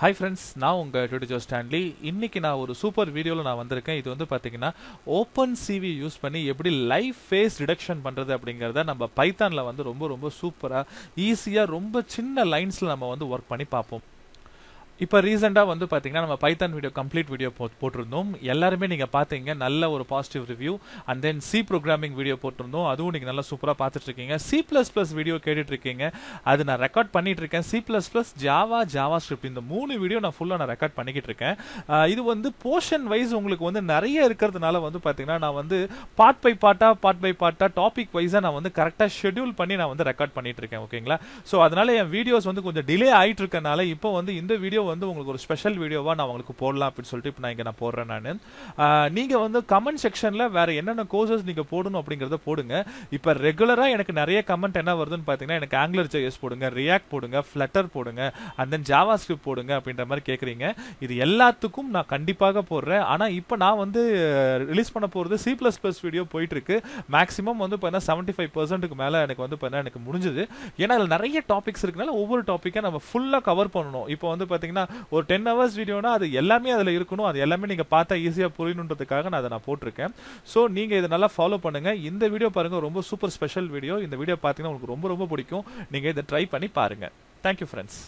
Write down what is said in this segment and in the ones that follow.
hi friends நான் உங்கள் tutor Joe Stanley இன்றைக்கி நான் ஒரு சூப்பர் வீடியோவில் நான் வந்திருக்கேன் இது வந்து பார்த்தீங்கன்னா ஓப்பன் சிவி யூஸ் பண்ணி எப்படி லைவ் ஃபேஸ் ரிடக்ஷன் பண்ணுறது அப்படிங்கிறத நம்ம பைத்தானில் வந்து ரொம்ப ரொம்ப சூப்பராக ஈஸியாக ரொம்ப சின்ன லைன்ஸில் நம்ம வந்து ஒர்க் பண்ணி பார்ப்போம் இப்போ ரீசெண்டாக வந்து பார்த்தீங்கன்னா நம்ம பைத்தான் வீடியோ கம்ப்ளீட் வீடியோ போ போட்டிருந்தோம் எல்லாருமே நீங்கள் பார்த்தீங்க நல்ல ஒரு positive review and then C programming video போட்டிருந்தோம் அதுவும் நீங்கள் நல்லா சூப்பராக பார்த்துட்ருக்கீங்க சி ப்ளஸ் ப்ளஸ் வீடியோ கேட்டுட்ருக்கீங்க அது நான் ரெக்கார்ட் பண்ணிகிட்டு இருக்கேன் C plus plus Java JavaScript இந்த மூணு வீடியோ நான் ஃபுல்லாக நான் ரெக்கார்ட் பண்ணிக்கிட்டு இருக்கேன் இது வந்து போர்ஷன் வைஸ் உங்களுக்கு வந்து நிறைய இருக்கிறதுனால வந்து பார்த்தீங்கன்னா நான் வந்து பார்ட் பை பார்ட்டாக பார்ட் பை பார்ட்டாக டாபிக் வைஸாக நான் வந்து கரெக்டாக ஷெடியூல் பண்ணி நான் வந்து ரெக்கார்ட் பண்ணிகிட்டு இருக்கேன் ஓகேங்களா ஸோ அதனால் என் வீடியோஸ் வந்து கொஞ்சம் டிலே ஆகிட்டு இருக்கனால இப்போ வந்து இந்த வீடியோ வந்து உங்களுக்கு ஒரு ஸ்பெஷல் வீடியோவாக நான் உங்களுக்கு போடலாம் அப்படின்னு சொல்லிட்டு இப்போ நான் இங்கே நான் போடுறேன் நான் நீங்கள் வந்து கமெண்ட் செக்ஷனில் வேறு என்னென்ன கோர்சஸ் நீங்கள் போடணும் அப்படிங்கிறத போடுங்க இப்போ ரெகுலராக எனக்கு நிறைய கமெண்ட் என்ன வருதுன்னு பார்த்தீங்கன்னா எனக்கு ஆங்கிலர் ஜேஎஸ் போடுங்க ரியாக்ட் போடுங்க ஃப்ளட்டர் போடுங்க அண்ட் தென் ஜாவா ஸ்கிரிப்ட் போடுங்க அப்படின்ற மாதிரி கேட்குறீங்க இது எல்லாத்துக்கும் நான் கண்டிப்பாக போடுறேன் ஆனால் இப்போ நான் வந்து ரிலீஸ் பண்ண போகிறது சி ப்ளஸ் ப்ளஸ் வீடியோ போயிட்டுருக்கு மேக்ஸிமம் வந்து பார்த்தீங்கன்னா செவன்ட்டி ஃபைவ் பர்சன்ட்டுக்கு மேலே எனக்கு வந்து பார்த்தீங்கன்னா எனக்கு முடிஞ்சது ஏன்னா அதில் நிறைய டாபிக்ஸ் இருக்குனால ஒவ்வொரு டாப்பிக்கை நம்ம ஃபுல்லாக கவர் பண்ணணும் இப்போ வந்து பார்த்தீங்கன்னா ஏன்னா ஒரு டென் ஹவர்ஸ் வீடியோனா அது எல்லாமே அதில் இருக்கணும் அது எல்லாமே நீங்கள் பார்த்தா ஈஸியாக புரியணுன்றதுக்காக நான் அதை நான் போட்டிருக்கேன் ஸோ நீங்கள் இதை நல்லா ஃபாலோ பண்ணுங்கள் இந்த வீடியோ பாருங்கள் ரொம்ப சூப்பர் ஸ்பெஷல் வீடியோ இந்த வீடியோ பார்த்தீங்கன்னா உங்களுக்கு ரொம்ப ரொம்ப பிடிக்கும் நீங்கள் இதை ட்ரை பண்ணி பாருங்கள் தேங்க்யூ ஃப்ரெண்ட்ஸ்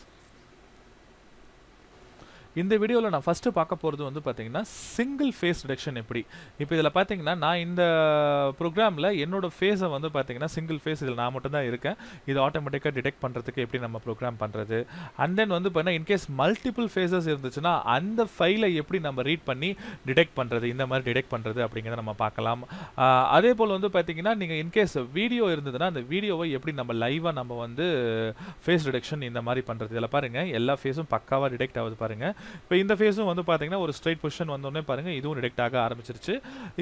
இந்த வீடியோவில் நான் ஃபஸ்ட்டு பார்க்க போகிறது வந்து பார்த்தீங்கன்னா சிங்கிள் ஃபேஸ் டிடெக்ஷன் எப்படி இப்போ இதில் பார்த்தீங்கன்னா நான் இந்த ப்ரோக்ராமில் என்னோடய ஃபேஸை வந்து பார்த்தீங்கன்னா சிங்கிள் ஃபேஸ் இதில் நான் மட்டும் தான் இருக்கேன் இது ஆட்டோமேட்டிக்காக டிடெக்ட் பண்ணுறதுக்கு எப்படி நம்ம ப்ரோக்ராம் பண்ணுறது அண்ட் தென் வந்து பார்த்தீங்கன்னா இன்கேஸ் மல்டிபிள் ஃபேஸஸ் இருந்துச்சுன்னா அந்த ஃபைலை எப்படி நம்ம ரீட் பண்ணி டிடெக்ட் பண்ணுறது இந்த மாதிரி டிடெக்ட் பண்ணுறது அப்படிங்கிறத நம்ம பார்க்கலாம் அதே போல் வந்து பார்த்தீங்கன்னா நீங்கள் இன்கேஸ் வீடியோ இருந்ததுன்னா அந்த வீடியோவை எப்படி நம்ம லைவாக நம்ம வந்து ஃபேஸ் டிடெக்ஷன் இந்த மாதிரி பண்ணுறது இதில் பாருங்கள் எல்லா ஃபேஸும் பக்காவாக டிடெக்ட் ஆகுது பாருங்கள் இப்போ இந்த ஃபேஸும் வந்து பார்த்தீங்கன்னா ஒரு ஸ்ட்ரைட் பொசிஷன் வந்தோடனே பாருங்கள் இதுவும் டிடெக்ட் ஆக ஆரம்பிச்சிருச்சு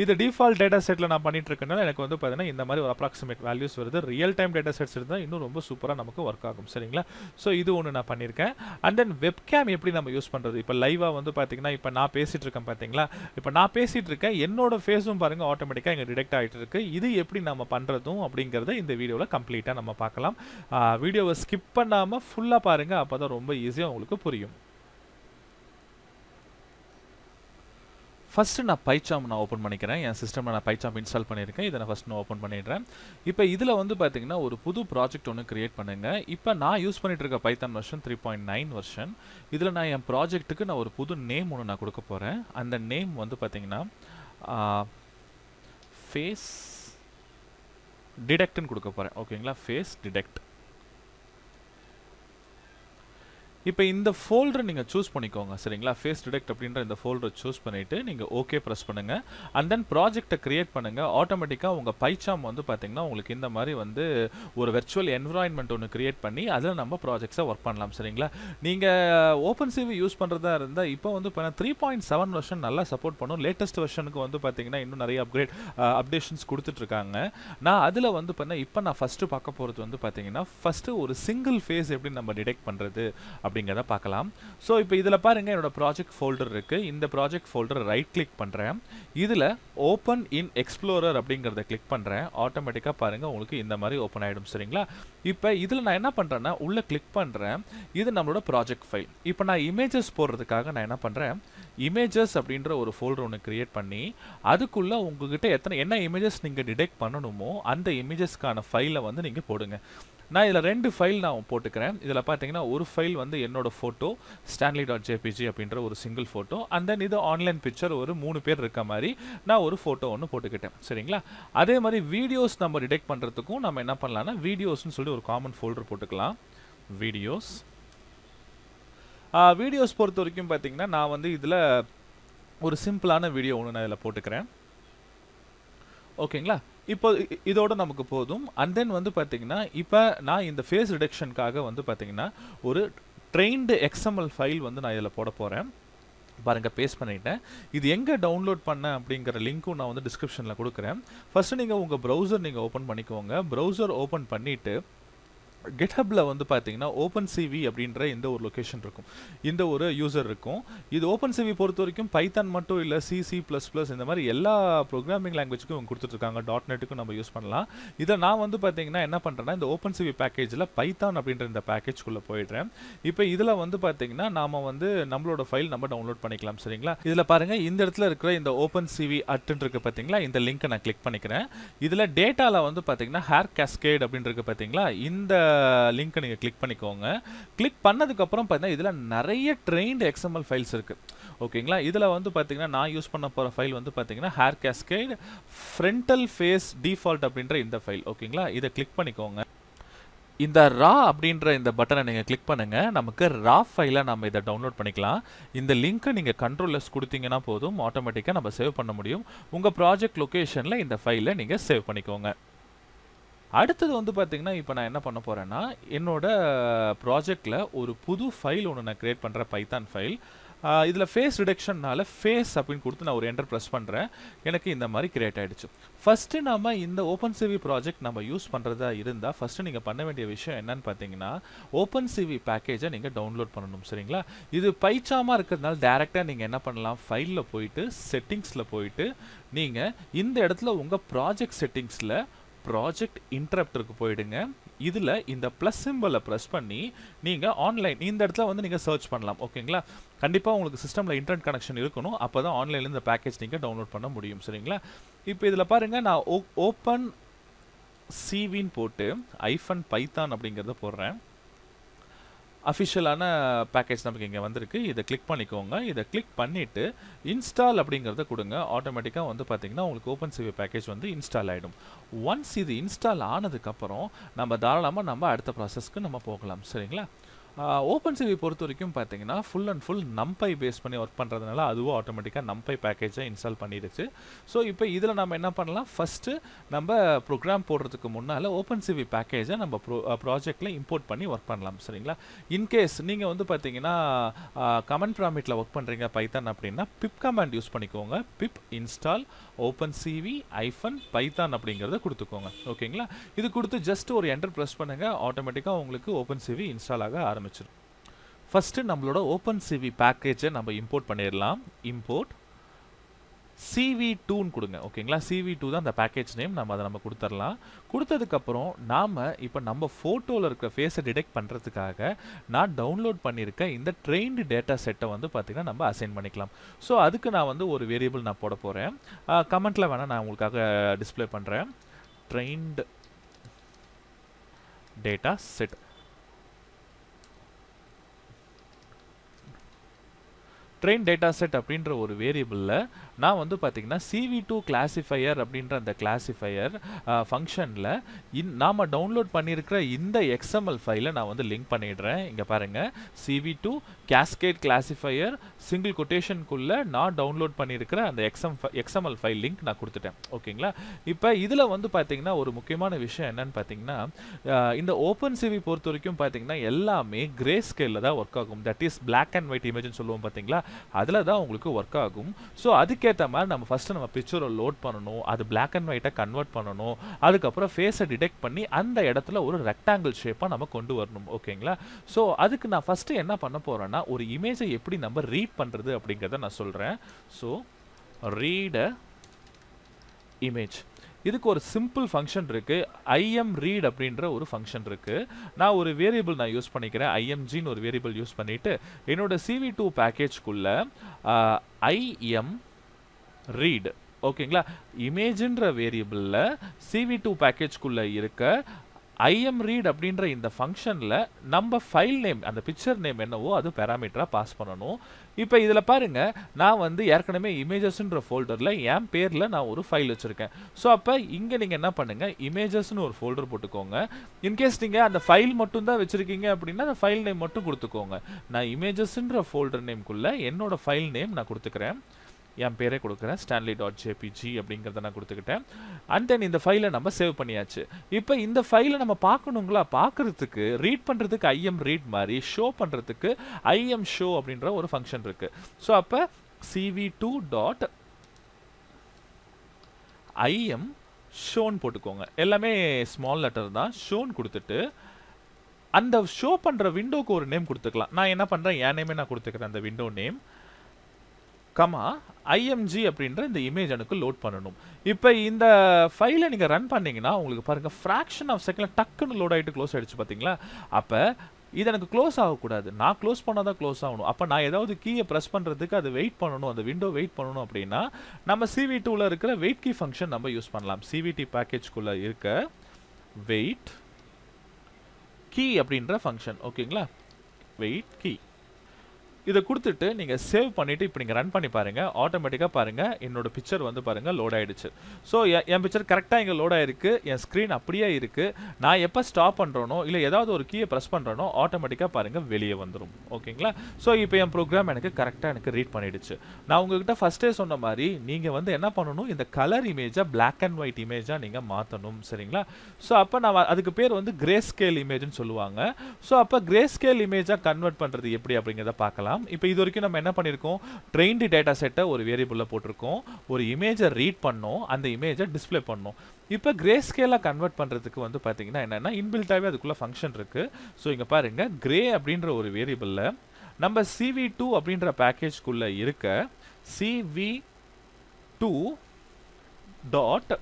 இது டிஃபால்ட் டேட்டா செட்டில் நான் பண்ணிட்டு இருக்கனால எனக்கு வந்து பார்த்தீங்கன்னா இந்த மாதிரி ஒரு அப்ராக்சிமேட் வேல்யூஸ் வருது ரியல் டைம் டேட்டா செட்ஸ் இருந்தால் இன்னும் ரொம்ப சூப்பராக நமக்கு ஒர்க் ஆகும் சரிங்களா ஸோ இது ஒன்று நான் பண்ணியிருக்கேன் அண்ட் தென் வெப்கேம் எப்படி நம்ம யூஸ் பண்ணுறது இப்போ லைவாக வந்து பார்த்தீங்கன்னா இப்போ நான் பேசிகிட்டு இருக்கேன் பார்த்தீங்களா இப்போ நான் பேசிகிட்டு இருக்கேன் என்னோட ஃபேஸும் பாருங்கள் ஆட்டோமேட்டிக்காக இங்கே டிடெக்ட் ஆகிட்டு இருக்கு இது எப்படி நம்ம பண்ணுறதும் அப்படிங்கிறத இந்த வீடியோவில் கம்ப்ளீட்டாக நம்ம பார்க்கலாம் வீடியோவை ஸ்கிப் பண்ணாமல் ஃபுல்லாக பாருங்கள் அப்போ தான் ரொம்ப ஈஸியாக உங்களுக்கு புரியும் ஃபஸ்ட்டு நான் பைச்சாம் நான் ஓப்பன் பண்ணிக்கிறேன் என் சிஸ்டமில் நான் பைச்சாம் இன்ஸ்டால் பண்ணியிருக்கேன் இதை நான் ஃபஸ்ட் நான் ஓப்பன் பண்ணிடுறேன் இப்போ இதில் வந்து பார்த்தீங்கன்னா ஒரு புது ப்ராஜெக்ட் ஒன்று கிரியேட் பண்ணுங்கள் இப்போ நான் யூஸ் பண்ணிகிட்டு இருக்க Python version three point nine version இதில் நான் என் ப்ராஜெக்ட்டுக்கு நான் ஒரு புது நேம் ஒன்று நான் கொடுக்க போகிறேன் அந்த நேம் வந்து பார்த்திங்கன்னா ஃபேஸ் டிடெக்ட்னு கொடுக்க போகிறேன் ஓகேங்களா ஃபேஸ் டிடெக்ட் இப்போ இந்த ஃபோல்டரை நீங்கள் சூஸ் பண்ணிக்கோங்க சரிங்களா ஃபேஸ் டிடெக்ட் அப்படின்ற இந்த ஃபோல்டரை சூஸ் பண்ணிவிட்டு நீங்கள் ஓகே ப்ரெஸ் பண்ணுங்கள் அண்ட் தென் ப்ராஜெக்ட்டை க்ரியேட் பண்ணுங்கள் ஆட்டோமேட்டிக்காக உங்கள் பைச்சாம் வந்து பார்த்தீங்கன்னா உங்களுக்கு இந்த மாதிரி வந்து ஒரு வெர்ச்சுவல் என்வரான்மெண்ட் ஒன்று க்ரியேட் பண்ணி அதில் நம்ம ப்ராஜெக்ட்ஸை ஒர்க் பண்ணலாம் சரிங்களா நீங்கள் ஓப்பன் சிவி யூஸ் பண்ணுறதா இருந்தால் இப்போ வந்து பார்த்தீங்கன்னா த்ரீ பாயிண்ட் செவன் வெர்ஷன் நல்லா சப்போர்ட் பண்ணும் லேட்டஸ்ட் வெர்ஷனுக்கு வந்து பார்த்தீங்கன்னா இன்னும் நிறைய அப்கிரேட் அப்டேஷன்ஸ் கொடுத்துட்ருக்காங்க நான் அதில் வந்து பார்த்தீங்கன்னா இப்போ நான் ஃபஸ்ட்டு பார்க்க போகிறது வந்து பார்த்தீங்கன்னா ஃபஸ்ட்டு ஒரு சிங்கிள் ஃபேஸ் எப்படி நம்ம டிடெக்ட் பண்ணுறது அப்படி அப்படிங்கிறத பார்க்கலாம் ஸோ இப்போ இதில் பாருங்கள் என்னோடய ப்ராஜெக்ட் ஃபோல்டர் இருக்குது இந்த ப்ராஜெக்ட் ஃபோல்டர் ரைட் கிளிக் பண்ணுறேன் இதில் ஓப்பன் இன் எக்ஸ்ப்ளோரர் அப்படிங்கிறத கிளிக் பண்ணுறேன் ஆட்டோமேட்டிக்காக பாருங்கள் உங்களுக்கு இந்த மாதிரி ஓப்பன் ஆகிடும் சரிங்களா இப்போ இதில் நான் என்ன பண்ணுறேன்னா உள்ளே கிளிக் பண்ணுறேன் இது நம்மளோட ப்ராஜெக்ட் ஃபைல் இப்போ நான் இமேஜஸ் போடுறதுக்காக நான் என்ன பண்ணுறேன் இமேஜஸ் அப்படின்ற ஒரு ஃபோல்டர் ஒன்று க்ரியேட் பண்ணி அதுக்குள்ளே உங்ககிட்ட எத்தனை என்ன இமேஜஸ் நீங்கள் டிடெக்ட் பண்ணணுமோ அந்த இமேஜஸ்க்கான ஃபைலை வந்து நீங்கள் போடுங்க நான் இதில் ரெண்டு ஃபைல் நான் போட்டுக்கிறேன் இதில் பார்த்தீங்கன்னா ஒரு ஃபைல் வந்து என்னோட ஃபோட்டோ ஸ்டான்லி டாட் ஜேபிஜி அப்படின்ற ஒரு சிங்கிள் ஃபோட்டோ அண்ட் தென் இது ஆன்லைன் பிக்சர் ஒரு மூணு பேர் இருக்க மாதிரி நான் ஒரு ஃபோட்டோ ஒன்று போட்டுக்கிட்டேன் சரிங்களா அதே மாதிரி வீடியோஸ் நம்ம டிடெக்ட் பண்ணுறதுக்கும் நம்ம என்ன பண்ணலாம்னா வீடியோஸ்னு சொல்லி ஒரு காமன் ஃபோல்டர் போட்டுக்கலாம் வீடியோஸ் வீடியோஸ் பொறுத்த வரைக்கும் பார்த்தீங்கன்னா நான் வந்து இதில் ஒரு சிம்பிளான வீடியோ ஒன்று நான் இதில் போட்டுக்கிறேன் ஓகேங்களா இப்போ இதோட நமக்கு போதும் அண்ட் தென் வந்து பார்த்தீங்கன்னா இப்போ நான் இந்த ஃபேஸ் ரிடக்ஷனுக்காக வந்து பார்த்தீங்கன்னா ஒரு ட்ரெயின்டு எக்ஸ்எம்எல் ஃபைல் வந்து நான் இதில் போட போகிறேன் பாருங்கள் பேஸ்ட் பண்ணிட்டேன் இது எங்கே டவுன்லோட் பண்ணேன் அப்படிங்கிற லிங்க்கும் நான் வந்து டிஸ்கிரிப்ஷனில் கொடுக்குறேன் ஃபஸ்ட்டு நீங்கள் உங்கள் ப்ரௌசர் நீங்கள் ஓப்பன் பண்ணிக்கோங்க ப்ரௌசர் ஓப்பன் பண்ணிவிட்டு கெட்ஹப்பில் வந்து பார்த்தீங்கன்னா ஓப்பன் சிவி அப்படின்ற இந்த ஒரு லொக்கேஷன் இருக்கும் இந்த ஒரு யூசர் இருக்கும் இது ஓப்பன் சிவி பொறுத்த வரைக்கும் பைத்தான் மட்டும் இல்லை சிசி ப்ளஸ் ப்ளஸ் இந்த மாதிரி எல்லா ப்ரோக்ராமிங் லாங்குவேஜுக்கும் இவங்க கொடுத்துட்ருக்காங்க டாட் நெட்டுக்கும் நம்ம யூஸ் பண்ணலாம் இதை நான் வந்து பார்த்தீங்கன்னா என்ன பண்ணுறேன்னா இந்த ஓப்பன் சிவி பேக்கேஜில் பைத்தான் அப்படின்ற இந்த பேக்கேஜ்குள்ளே போயிடுறேன் இப்போ இதில் வந்து பார்த்தீங்கன்னா நாம் வந்து நம்மளோட ஃபைல் நம்ம டவுன்லோட் பண்ணிக்கலாம் சரிங்களா இதில் பாருங்கள் இந்த இடத்துல இருக்கிற இந்த ஓப்பன் சிவி அட்டுன்றிருக்கு பார்த்தீங்களா இந்த லிங்க்கை நான் கிளிக் பண்ணிக்கிறேன் இதில் டேட்டாவில் வந்து பார்த்தீங்கன்னா ஹேர் கேஸ்கேட் அப்படின்றிருக்கு பார்த்தீங்களா இந்த லிங்க்கை நீங்கள் கிளிக் பண்ணிக்கோங்க கிளிக் பண்ணதுக்கப்புறம் பார்த்தீங்கன்னா இதில் நிறைய ட்ரெயின்டு எக்ஸ்எம்எல் ஃபைல்ஸ் இருக்குது ஓகேங்களா இதில் வந்து பார்த்தீங்கன்னா நான் யூஸ் பண்ண போகிற ஃபைல் வந்து பார்த்தீங்கன்னா haar cascade frontal face default அப்படின்ற இந்த ஃபைல் ஓகேங்களா இதை கிளிக் பண்ணிக்கோங்க இந்த ரா அப்படின்ற இந்த பட்டனை நீங்கள் கிளிக் பண்ணுங்கள் நமக்கு ரா ஃபைலை நம்ம இதை டவுன்லோட் பண்ணிக்கலாம் இந்த லிங்க்கை நீங்கள் கண்ட்ரோல் கொடுத்தீங்கன்னா போதும் ஆட்டோமேட்டிக்காக நம்ம சேவ் பண்ண முடியும் உங்கள் ப்ராஜெக்ட் லொக்கேஷனில் இந்த ஃபைலை நீங்கள் சேவ் பண்ணிக்கோங்க அடுத்தது வந்து பார்த்திங்கன்னா இப்போ நான் என்ன பண்ண போகிறேன்னா என்னோடய ப்ராஜெக்டில் ஒரு புது ஃபைல் ஒன்று நான் க்ரியேட் பண்ணுறேன் பைத்தான் ஃபைல் இதில் ஃபேஸ் ரிடக்ஷன்னால் ஃபேஸ் அப்படின்னு கொடுத்து நான் ஒரு என்டர் ப்ரெஸ் பண்ணுறேன் எனக்கு இந்த மாதிரி கிரியேட் ஆகிடுச்சு ஃபஸ்ட்டு நம்ம இந்த ஓப்பன் சிவி ப்ராஜெக்ட் நம்ம யூஸ் பண்ணுறதா இருந்தால் ஃபஸ்ட்டு நீங்கள் பண்ண வேண்டிய விஷயம் என்னன்னு பார்த்தீங்கன்னா ஓப்பன் சிவி பேக்கேஜை நீங்கள் டவுன்லோட் பண்ணணும் சரிங்களா இது பைச்சாமல் இருக்கிறதுனால டேரெக்டாக நீங்கள் என்ன பண்ணலாம் ஃபைலில் போயிட்டு செட்டிங்ஸில் போயிட்டு நீங்கள் இந்த இடத்துல உங்கள் ப்ராஜெக்ட் செட்டிங்ஸில் ப்ராஜெக்ட் இன்ட்ரப்டருக்கு போயிடுங்க இதில் இந்த ப்ளஸ் சிம்பிளை ப்ரெஸ் பண்ணி நீங்கள் ஆன்லைன் இந்த இடத்துல வந்து நீங்கள் சர்ச் பண்ணலாம் ஓகேங்களா கண்டிப்பாக உங்களுக்கு சிஸ்டமில் இன்டர்நெட் கனெக்ஷன் இருக்கணும் அப்போ தான் ஆன்லைனில் இந்த பேக்கேஜ் நீங்கள் டவுன்லோட் பண்ண முடியும் சரிங்களா இப்போ இதில் பாருங்கள் நான் ஓ ஓப்பன் சிவின்னு போட்டு ஐஃபன் பைத்தான் அப்படிங்கிறத போடுறேன் அஃபிஷியலான பேக்கேஜ் நமக்கு இங்கே வந்திருக்கு இதை கிளிக் பண்ணிக்கோங்க இதை கிளிக் பண்ணிவிட்டு இன்ஸ்டால் அப்படிங்கிறத கொடுங்க ஆட்டோமேட்டிக்காக வந்து பார்த்திங்கன்னா உங்களுக்கு ஓப்பன் சிவி பேக்கேஜ் வந்து இன்ஸ்டால் ஆகிடும் ஒன்ஸ் இது இன்ஸ்டால் ஆனதுக்கப்புறம் நம்ம தாராளமாக நம்ம அடுத்த ப்ராசஸ்க்கு நம்ம போகலாம் சரிங்களா ஓப்பன் சிவி பொறுத்த வரைக்கும் பார்த்தீங்கன்னா full and full NumPy base பண்ணி ஒர்க் பண்ணுறதுனால அதுவும் ஆட்டோமேட்டிக்காக நம்பை பேக்கேஜை இன்ஸ்டால் பண்ணிடுச்சு ஸோ இப்போ இதில் நம்ம என்ன பண்ணலாம் ஃபஸ்ட்டு நம்ம ப்ரோக்ராம் போடுறதுக்கு முன்னால் ஓப்பன் சிவி பேக்கேஜை நம்ம ப்ரோ ப்ராஜெக்டில் இம்போர்ட் பண்ணி ஒர்க் பண்ணலாம் சரிங்களா இன்கேஸ் நீங்கள் வந்து பார்த்தீங்கன்னா கமெண்ட் ப்ராமிட்டில் ஒர்க் பண்ணுறீங்க பைத்தான் அப்படின்னா பிப் கமெண்ட் யூஸ் பண்ணிக்கோங்க pip install open CV hyphen Python அப்படிங்கிறத கொடுத்துக்கோங்க ஓகேங்களா இது கொடுத்து ஜஸ்ட் ஒரு என்டர் ப்ரெஸ் பண்ணுங்கள் ஆட்டோமேட்டிக்காக உங்களுக்கு ஓப்பன் சிவி இன்ஸ்டால் ஆக ஆரம்பிச்சு ஆரம்பிச்சிடும் ஃபஸ்ட்டு நம்மளோட ஓப்பன் சிவி பேக்கேஜை நம்ம இம்போர்ட் பண்ணிடலாம் இம்போர்ட் சிவி டூன்னு கொடுங்க ஓகேங்களா சிவி டூ தான் அந்த பேக்கேஜ் நேம் நம்ம அதை நம்ம கொடுத்துடலாம் கொடுத்ததுக்கப்புறம் நாம் இப்போ நம்ம ஃபோட்டோவில் இருக்கிற ஃபேஸை டிடெக்ட் பண்ணுறதுக்காக நான் டவுன்லோட் பண்ணியிருக்க இந்த ட்ரெயின்டு டேட்டா செட்டை வந்து பார்த்திங்கன்னா நம்ம அசைன் பண்ணிக்கலாம் ஸோ அதுக்கு நான் வந்து ஒரு வேரியபிள் நான் போட போகிறேன் கமெண்ட்டில் வேணால் நான் உங்களுக்காக டிஸ்பிளே பண்ணுறேன் trained data set train data set அப்படின்ற ஒரு வேரியபிளில் நான் வந்து பார்த்திங்கன்னா சிவி டூ கிளாஸிஃபையர் அப்படின்ற அந்த கிளாசிஃபையர் ஃபங்க்ஷனில் இன் நாம் டவுன்லோட் பண்ணியிருக்கிற இந்த எக்ஸ்எம்எல் ஃபைலை நான் வந்து லிங்க் பண்ணிடுறேன் இங்கே பாருங்கள் CV two cascade classifier single கொட்டேஷனுக்குள்ளே நான் டவுன்லோட் பண்ணியிருக்கிற அந்த எக்ஸ்எம் எக்ஸ்எம்எல் ஃபைல் லிங்க் நான் கொடுத்துட்டேன் ஓகேங்களா இப்போ இதில் வந்து பார்த்திங்கன்னா ஒரு முக்கியமான விஷயம் என்னன்னு பார்த்தீங்கன்னா இந்த ஓப்பன் சிவி பொறுத்த வரைக்கும் பார்த்தீங்கன்னா எல்லாமே கிரே ஸ்கேலில் தான் ஒர்க் ஆகும் that is black and white இமேஜ்னு சொல்லுவோம் பார்த்தீங்களா அதில் தான் உங்களுக்கு ஒர்க் ஆகும் ஸோ அதுக்கு அதுக்கேற்ற மாதிரி நம்ம ஃபஸ்ட்டு நம்ம பிக்சரை லோட் பண்ணணும் அது பிளாக் அண்ட் ஒயிட்டை கன்வெர்ட் பண்ணணும் அதுக்கப்புறம் ஃபேஸை டிடெக்ட் பண்ணி அந்த இடத்துல ஒரு ரெக்டாங்கிள் ஷேப்பாக நம்ம கொண்டு வரணும் ஓகேங்களா ஸோ அதுக்கு நான் ஃபஸ்ட்டு என்ன பண்ண போகிறேன்னா ஒரு இமேஜை எப்படி நம்ம ரீட் பண்ணுறது அப்படிங்கிறத நான் சொல்கிறேன் ஸோ ரீட இமேஜ் இதுக்கு ஒரு சிம்பிள் ஃபங்க்ஷன் இருக்குது ஐஎம் ரீட் அப்படின்ற ஒரு ஃபங்க்ஷன் இருக்குது நான் ஒரு வேரியபிள் நான் யூஸ் பண்ணிக்கிறேன் ஐஎம்ஜின்னு ஒரு வேரியபிள் யூஸ் பண்ணிவிட்டு என்னோடய சிவி டூ பேக்கேஜ்குள்ளே ஐஎம் ரீட் ஓகேங்களா இமேஜின்ற வேரியபிளில் சிவி டூ பேக்கேஜ்குள்ளே இருக்க ஐஎம் ரீட் அப்படின்ற இந்த ஃபங்க்ஷனில் நம்ம ஃபைல் நேம் அந்த பிக்சர் நேம் என்னவோ அது பேராமீட்டராக பாஸ் பண்ணணும் இப்போ இதில் பாருங்கள் நான் வந்து ஏற்கனவே இமேஜஸ்ன்ற ஃபோல்டரில் என் பேரில் நான் ஒரு ஃபைல் வச்சுருக்கேன் ஸோ அப்போ இங்கே நீங்கள் என்ன பண்ணுங்கள் இமேஜஸ்னு ஒரு ஃபோல்டர் போட்டுக்கோங்க இன்கேஸ் நீங்கள் அந்த ஃபைல் மட்டும்தான் வச்சுருக்கீங்க அப்படின்னா அந்த ஃபைல் நேம் மட்டும் கொடுத்துக்கோங்க நான் இமேஜஸ்ன்ற ஃபோல்டர் நேம்குள்ளே என்னோடய ஃபைல் நேம் நான் கொடுத்துக்கிறேன் என் பேரே கொடுக்குறேன் ஸ்டான்லி டாட் ஜேபிஜி அப்படிங்கிறத நான் கொடுத்துக்கிட்டேன் அண்ட் தென் இந்த ஃபைலை நம்ம சேவ் பண்ணியாச்சு இப்போ இந்த ஃபைலை நம்ம பார்க்கணுங்களா பார்க்குறதுக்கு ரீட் பண்ணுறதுக்கு ஐஎம் ரீட் மாதிரி ஷோ பண்ணுறதுக்கு ஐஎம் ஷோ அப்படின்ற ஒரு ஃபங்க்ஷன் இருக்குது ஸோ அப்போ சிவி டூ டாட் ஐஎம் ஷோன் போட்டுக்கோங்க எல்லாமே ஸ்மால் லெட்டர் தான் ஷோன் கொடுத்துட்டு அந்த ஷோ பண்ணுற விண்டோக்கு ஒரு நேம் கொடுத்துக்கலாம் நான் என்ன பண்ணுறேன் என் நேமே நான் கொடுத்துக்கிறேன் அந்த விண்டோ நேம் கமா ஐஎம்ஜி அப்படின்ற இந்த இமேஜ் எனக்கு லோட் பண்ணணும் இப்போ இந்த ஃபைலை நீங்கள் ரன் பண்ணீங்கன்னா உங்களுக்கு பாருங்கள் ஃப்ராக்ஷன் ஆஃப் செகண்ட் டக்குன்னு லோட் ஆகிட்டு க்ளோஸ் ஆகிடுச்சு பார்த்தீங்களா அப்போ இது எனக்கு க்ளோஸ் ஆகக்கூடாது நான் க்ளோஸ் பண்ணால் தான் க்ளோஸ் ஆகணும் அப்போ நான் ஏதாவது கீயை ப்ரெஸ் பண்ணுறதுக்கு அது வெயிட் பண்ணணும் அந்த விண்டோ வெயிட் பண்ணணும் அப்படின்னா நம்ம சிவி டூவில் இருக்கிற வெயிட் கீ ஃபங்க்ஷன் நம்ம யூஸ் பண்ணலாம் சிவிடி பேக்கேஜ்குள்ளே இருக்க வெயிட் கீ அப்படின்ற ஃபங்க்ஷன் ஓகேங்களா வெயிட் கீ இதை கொடுத்துட்டு நீங்கள் சேவ் பண்ணிவிட்டு இப்போ நீங்கள் ரன் பண்ணி பாருங்கள் ஆட்டோமேட்டிக்காக பாருங்கள் என்னோடய பிக்சர் வந்து பாருங்கள் லோட் ஆகிடுச்சு ஸோ என் பிக்சர் கரெக்டாக இங்கே லோட் ஆகிருக்கு என் ஸ்க்ரீன் அப்படியே இருக்குது நான் எப்போ ஸ்டாப் பண்ணுறேனோ இல்லை ஏதாவது ஒரு கீயை ப்ரெஸ் பண்ணுறேனோ ஆட்டோமேட்டிக்காக பாருங்கள் வெளியே வந்துடும் ஓகேங்களா ஸோ இப்போ என் ப்ரோக்ராம் எனக்கு கரெக்டாக எனக்கு ரீட் பண்ணிடுச்சு நான் உங்ககிட்ட ஃபஸ்ட்டே சொன்ன மாதிரி நீங்கள் வந்து என்ன பண்ணணும் இந்த கலர் இமேஜை பிளாக் அண்ட் ஒயிட் இமேஜாக நீங்கள் மாற்றணும் சரிங்களா ஸோ அப்போ நான் அதுக்கு பேர் வந்து கிரே ஸ்கேல் இமேஜ்னு சொல்லுவாங்க ஸோ அப்போ கிரே ஸ்கேல் இமேஜாக கன்வெர்ட் பண்ணுறது எப்படி அப்படிங்கிறத பார்க்கலாம் பார்க்கலாம் இப்போ இது வரைக்கும் நம்ம என்ன பண்ணியிருக்கோம் ட்ரெயின்டு டேட்டா செட்டை ஒரு வேரியபிளில் போட்டிருக்கோம் ஒரு இமேஜை ரீட் பண்ணோம் அந்த இமேஜை டிஸ்பிளே பண்ணோம் இப்போ கிரே ஸ்கேலாக கன்வெர்ட் பண்ணுறதுக்கு வந்து பார்த்தீங்கன்னா என்னென்னா இன்பில்ட்டாகவே அதுக்குள்ளே ஃபங்க்ஷன் இருக்குது ஸோ இங்கே பாருங்கள் கிரே அப்படின்ற ஒரு வேரியபிளில் நம்ம சிவி டூ அப்படின்ற பேக்கேஜ்குள்ளே இருக்க CV two dot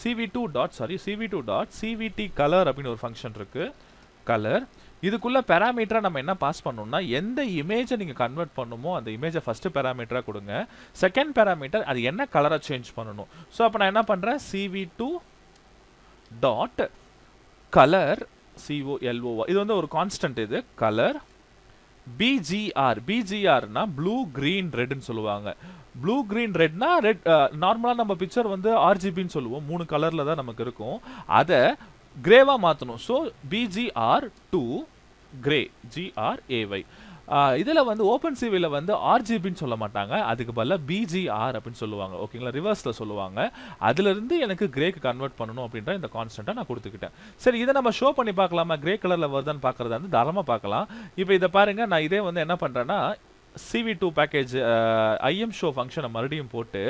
CV two dot sorry CV two dot CVT colour அப்படின்னு ஒரு ஃபங்க்ஷன் இருக்குது கலர் இதுக்குள்ள பேராமீட்டராக நம்ம என்ன பாஸ் பண்ணணும்னா எந்த இமேஜை நீங்கள் கன்வெர்ட் பண்ணுமோ அந்த இமேஜை ஃபஸ்ட்டு பேராமீட்டராக கொடுங்க செகண்ட் பேராமீட்டர் அது என்ன கலராக சேஞ்ச் பண்ணணும் ஸோ அப்போ நான் என்ன பண்ணுறேன் CV two dot colour C O L O இது வந்து ஒரு கான்ஸ்டன்ட் இது கலர் பிஜிஆர் பிஜிஆர்னா ப்ளூ க்ரீன் ரெட்னு சொல்லுவாங்க ப்ளூ க்ரீன் ரெட்னா ரெட் நார்மலாக நம்ம பிக்சர் வந்து ஆர்ஜிபின்னு சொல்லுவோம் மூணு கலரில் தான் நமக்கு இருக்கும் அதை கிரேவாக மாற்றணும் so BGR two grey G R A Y இதில் வந்து ஓப்பன் சிவியில் வந்து ஆர்ஜிபின்னு சொல்ல மாட்டாங்க அதுக்கு பதிலாக பிஜிஆர் அப்படின்னு சொல்லுவாங்க ஓகேங்களா ரிவர்ஸில் சொல்லுவாங்க அதுலேருந்து எனக்கு கிரேக்கு கன்வெர்ட் பண்ணணும் அப்படின்ற இந்த கான்ஸ்டண்ட்டாக நான் கொடுத்துக்கிட்டேன் சரி இதை நம்ம ஷோ பண்ணி பார்க்கலாமா கிரே கலரில் வருதான்னு பார்க்குறத வந்து தாராளமாக பார்க்கலாம் இப்போ இதை பாருங்கள் நான் இதே வந்து என்ன பண்ணுறேன்னா CV two package IM show ஃபங்க்ஷனை மறுபடியும் போட்டு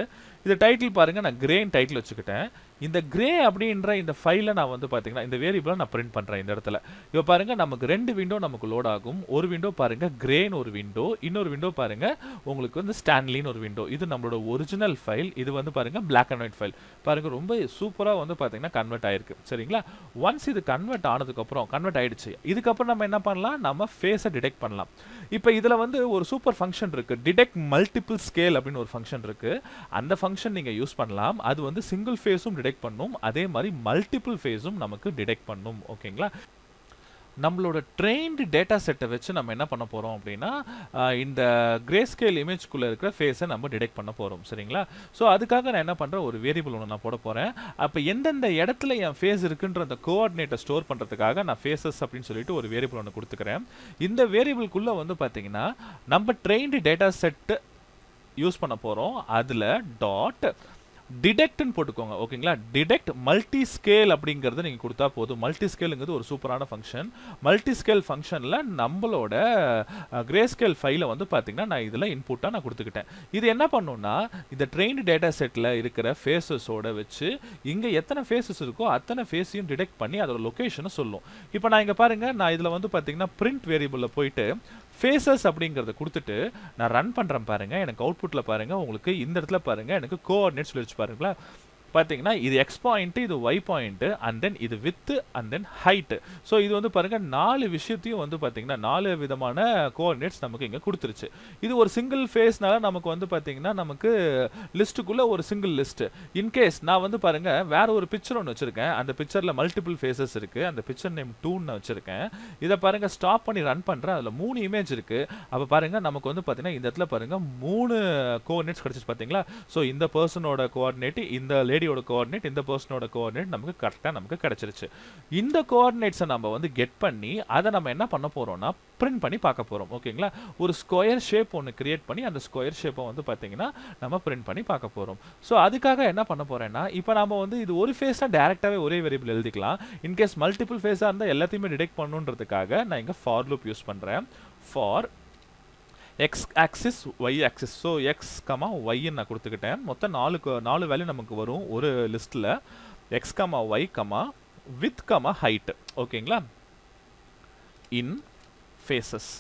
இது டைட்டில் பாருங்கள் நான் கிரேன் டைட்டில் வச்சுக்கிட்டேன் இந்த கிரே அப்படின்ற இந்த ஃபைலை நான் வந்து பார்த்தீங்கன்னா இந்த வேரியபிளை நான் பிரிண்ட் பண்ணுறேன் இந்த இடத்துல இப்போ பாருங்கள் நமக்கு ரெண்டு விண்டோ நமக்கு லோட் ஆகும் ஒரு விண்டோ பாருங்கள் கிரேன்னு ஒரு விண்டோ இன்னொரு விண்டோ பாருங்கள் உங்களுக்கு வந்து ஸ்டான்லின்னு ஒரு விண்டோ இது நம்மளோட ஒரிஜினல் ஃபைல் இது வந்து பாருங்கள் பிளாக் அண்ட் ஒயிட் ஃபைல் பாருங்கள் ரொம்ப சூப்பராக வந்து பார்த்தீங்கன்னா கன்வெர்ட் ஆயிருக்கு சரிங்களா ஒன்ஸ் இது கன்வெர்ட் ஆனதுக்கப்புறம் கன்வெர்ட் ஆகிடுச்சு இதுக்கப்புறம் நம்ம என்ன பண்ணலாம் நம்ம ஃபேஸை டிடெக்ட் பண்ணலாம் இப்போ இதில் வந்து ஒரு சூப்பர் ஃபங்க்ஷன் இருக்குது டிடெக்ட் மல்டிபிள் ஸ்கேல் அப்படின்னு ஒரு ஃபங்க்ஷன் இருக்குது அந்த ஃபங்க்ஷன் நீங்கள் யூஸ் பண்ணலாம் அது வந்து சிங்கிள் ஃபேஸும் டிடெக்ட் டிடெக்ட் பண்ணும் அதே மாதிரி மல்டிபிள் ஃபேஸும் நமக்கு டிடெக்ட் பண்ணும் ஓகேங்களா நம்மளோட ட்ரெயின்டு டேட்டா செட்டை வச்சு நம்ம என்ன பண்ண போகிறோம் அப்படின்னா இந்த கிரே ஸ்கேல் இமேஜ்குள்ளே இருக்கிற ஃபேஸை நம்ம டிடெக்ட் பண்ண போகிறோம் சரிங்களா ஸோ அதுக்காக நான் என்ன பண்ணுறேன் ஒரு வேரியபிள் ஒன்று நான் போட போகிறேன் அப்போ எந்தெந்த இடத்துல என் ஃபேஸ் இருக்குன்ற அந்த கோஆர்டினேட்டை ஸ்டோர் பண்ணுறதுக்காக நான் ஃபேஸஸ் அப்படின்னு சொல்லிட்டு ஒரு வேரியபிள் ஒன்று கொடுத்துக்கிறேன் இந்த வேரியபிள்குள்ளே வந்து பார்த்தீங்கன்னா நம்ம ட்ரெயின்டு டேட்டா செட்டு யூஸ் பண்ண போகிறோம் அதில் டாட் டிடெக்ட்னு போட்டுக்கோங்க ஓகேங்களா டிடெக்ட் மல்டி ஸ்கேல் அப்படிங்கிறது நீங்கள் கொடுத்தா போதும் மல்டி ஸ்கேலுங்கிறது ஒரு சூப்பரான ஃபங்க்ஷன் மல்டி ஸ்கேல் ஃபங்க்ஷனில் நம்மளோட கிரே ஸ்கேல் ஃபைலில் வந்து பார்த்தீங்கன்னா நான் இதில் இன்புட்டாக நான் கொடுத்துக்கிட்டேன் இது என்ன பண்ணுன்னா இந்த ட்ரெயின் டேட்டா செட்டில் இருக்கிற ஃபேஸஸோட வச்சு இங்கே எத்தனை ஃபேஸஸ் இருக்கோ அத்தனை ஃபேஸையும் டிடெக்ட் பண்ணி அதோட லொக்கேஷனை சொல்லும் இப்போ நான் இங்கே பாருங்கள் நான் இதில் வந்து பார்த்தீங்கன்னா பிரிண்ட் வேரியபிளில் போயிட்டு ஃபேஸஸ் அப்படிங்கிறத கொடுத்துட்டு நான் ரன் பண்ணுறேன் பாருங்கள் எனக்கு அவுட்புட்டில் பாருங்கள் உங்களுக்கு இந்த இடத்துல பாருங்கள் எனக்கு கோஆர்டினேட் சொல்லி வச்சு பாருங்களேன் பார்த்தீங்கன்னா இது எக்ஸ் பாயிண்ட்டு இது ஒய் பாயிண்ட்டு அண்ட் தென் இது width and then height so இது வந்து பாருங்கள் நாலு விஷயத்தையும் வந்து பார்த்தீங்கன்னா நாலு விதமான கோஆர்டினேட்ஸ் நமக்கு இங்கே கொடுத்துருச்சு இது ஒரு சிங்கிள் ஃபேஸ்னால நமக்கு வந்து பார்த்தீங்கன்னா நமக்கு லிஸ்ட்டுக்குள்ளே ஒரு சிங்கிள் லிஸ்ட்டு இன்கேஸ் நான் வந்து பாருங்கள் வேறு ஒரு பிக்சர் ஒன்று வச்சுருக்கேன் அந்த பிக்சரில் மல்டிபிள் ஃபேஸஸ் இருக்குது அந்த பிக்சர் நேம் டூன்னு வச்சுருக்கேன் இதை பாருங்கள் ஸ்டாப் பண்ணி ரன் பண்ணுறேன் அதில் மூணு இமேஜ் இருக்குது அப்போ பாருங்கள் நமக்கு வந்து பார்த்தீங்கன்னா இந்த இடத்துல பாருங்கள் மூணு கோஆர்டினேட்ஸ் கிடச்சிச்சு பார்த்தீங்களா ஸோ இந்த பர்சனோட கோஆர்டினேட்டு இந்த லேட் லேடியோட கோஆர்டினேட் இந்த பர்சனோட கோஆர்டினேட் நமக்கு கரெக்டாக நமக்கு கிடச்சிருச்சு இந்த கோஆர்டினேட்ஸை நம்ம வந்து கெட் பண்ணி அதை நம்ம என்ன பண்ண போகிறோம்னா பிரிண்ட் பண்ணி பார்க்க போகிறோம் ஓகேங்களா ஒரு ஸ்கொயர் ஷேப் ஒன்று கிரியேட் பண்ணி அந்த ஸ்கொயர் ஷேப்பை வந்து பார்த்தீங்கன்னா நம்ம பிரிண்ட் பண்ணி பார்க்க போகிறோம் ஸோ அதுக்காக என்ன பண்ண போகிறேன்னா இப்போ நம்ம வந்து இது ஒரு ஃபேஸாக டேரெக்டாகவே ஒரே வேரியபிள் எழுதிக்கலாம் இன்கேஸ் மல்டிபிள் ஃபேஸாக இருந்தால் எல்லாத்தையுமே டிடெக்ட் பண்ணுன்றதுக்காக நான் இங்கே ஃபார் லூப் யூஸ் பண்ணுறேன் for X axis Y axis so X comma ஒய்ன்னு நான் கொடுத்துக்கிட்டேன் மொத்தம் நாலு நாலு வேல்யூ நமக்கு வரும் ஒரு லிஸ்ட்டில் X comma Y comma width comma height ஓகேங்களா இன் ஃபேஸஸ்